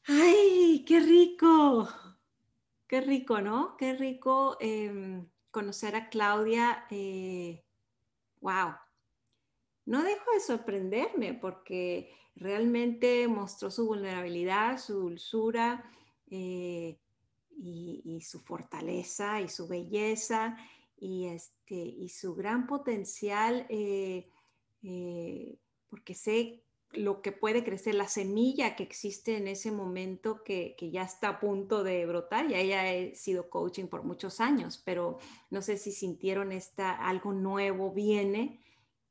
¡Ay, qué rico! Qué rico, ¿no? Qué rico em, conocer a Claudia. ¡Wow! Eh, no dejo de sorprenderme porque realmente mostró su vulnerabilidad, su dulzura eh, y, su fortaleza y su belleza y, este, y su gran potencial eh, porque sé lo que puede crecer, la semilla que existe en ese momento que, ya está a punto de brotar. Ya ella he sido coaching por muchos años, pero no sé si sintieron esta, algo nuevo viene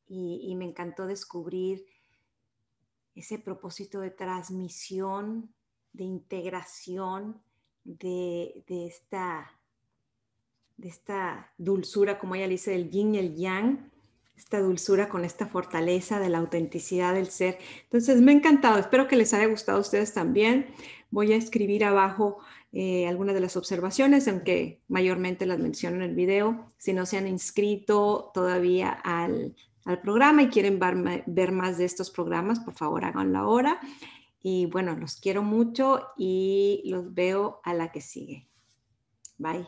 y, me encantó descubrir ese propósito de transmisión, de integración de, esta, de esta dulzura, como ella dice, del yin y el yang, esta dulzura, con esta fortaleza de la autenticidad del ser. Entonces, me ha encantado, espero que les haya gustado a ustedes también. Voy a escribir abajo eh, algunas de las observaciones, aunque mayormente las menciono en el video. Si no se han inscrito todavía al, al programa y quieren ver más de estos programas, por favor háganlo ahora. Y bueno, los quiero mucho y los veo a la que sigue. Bye.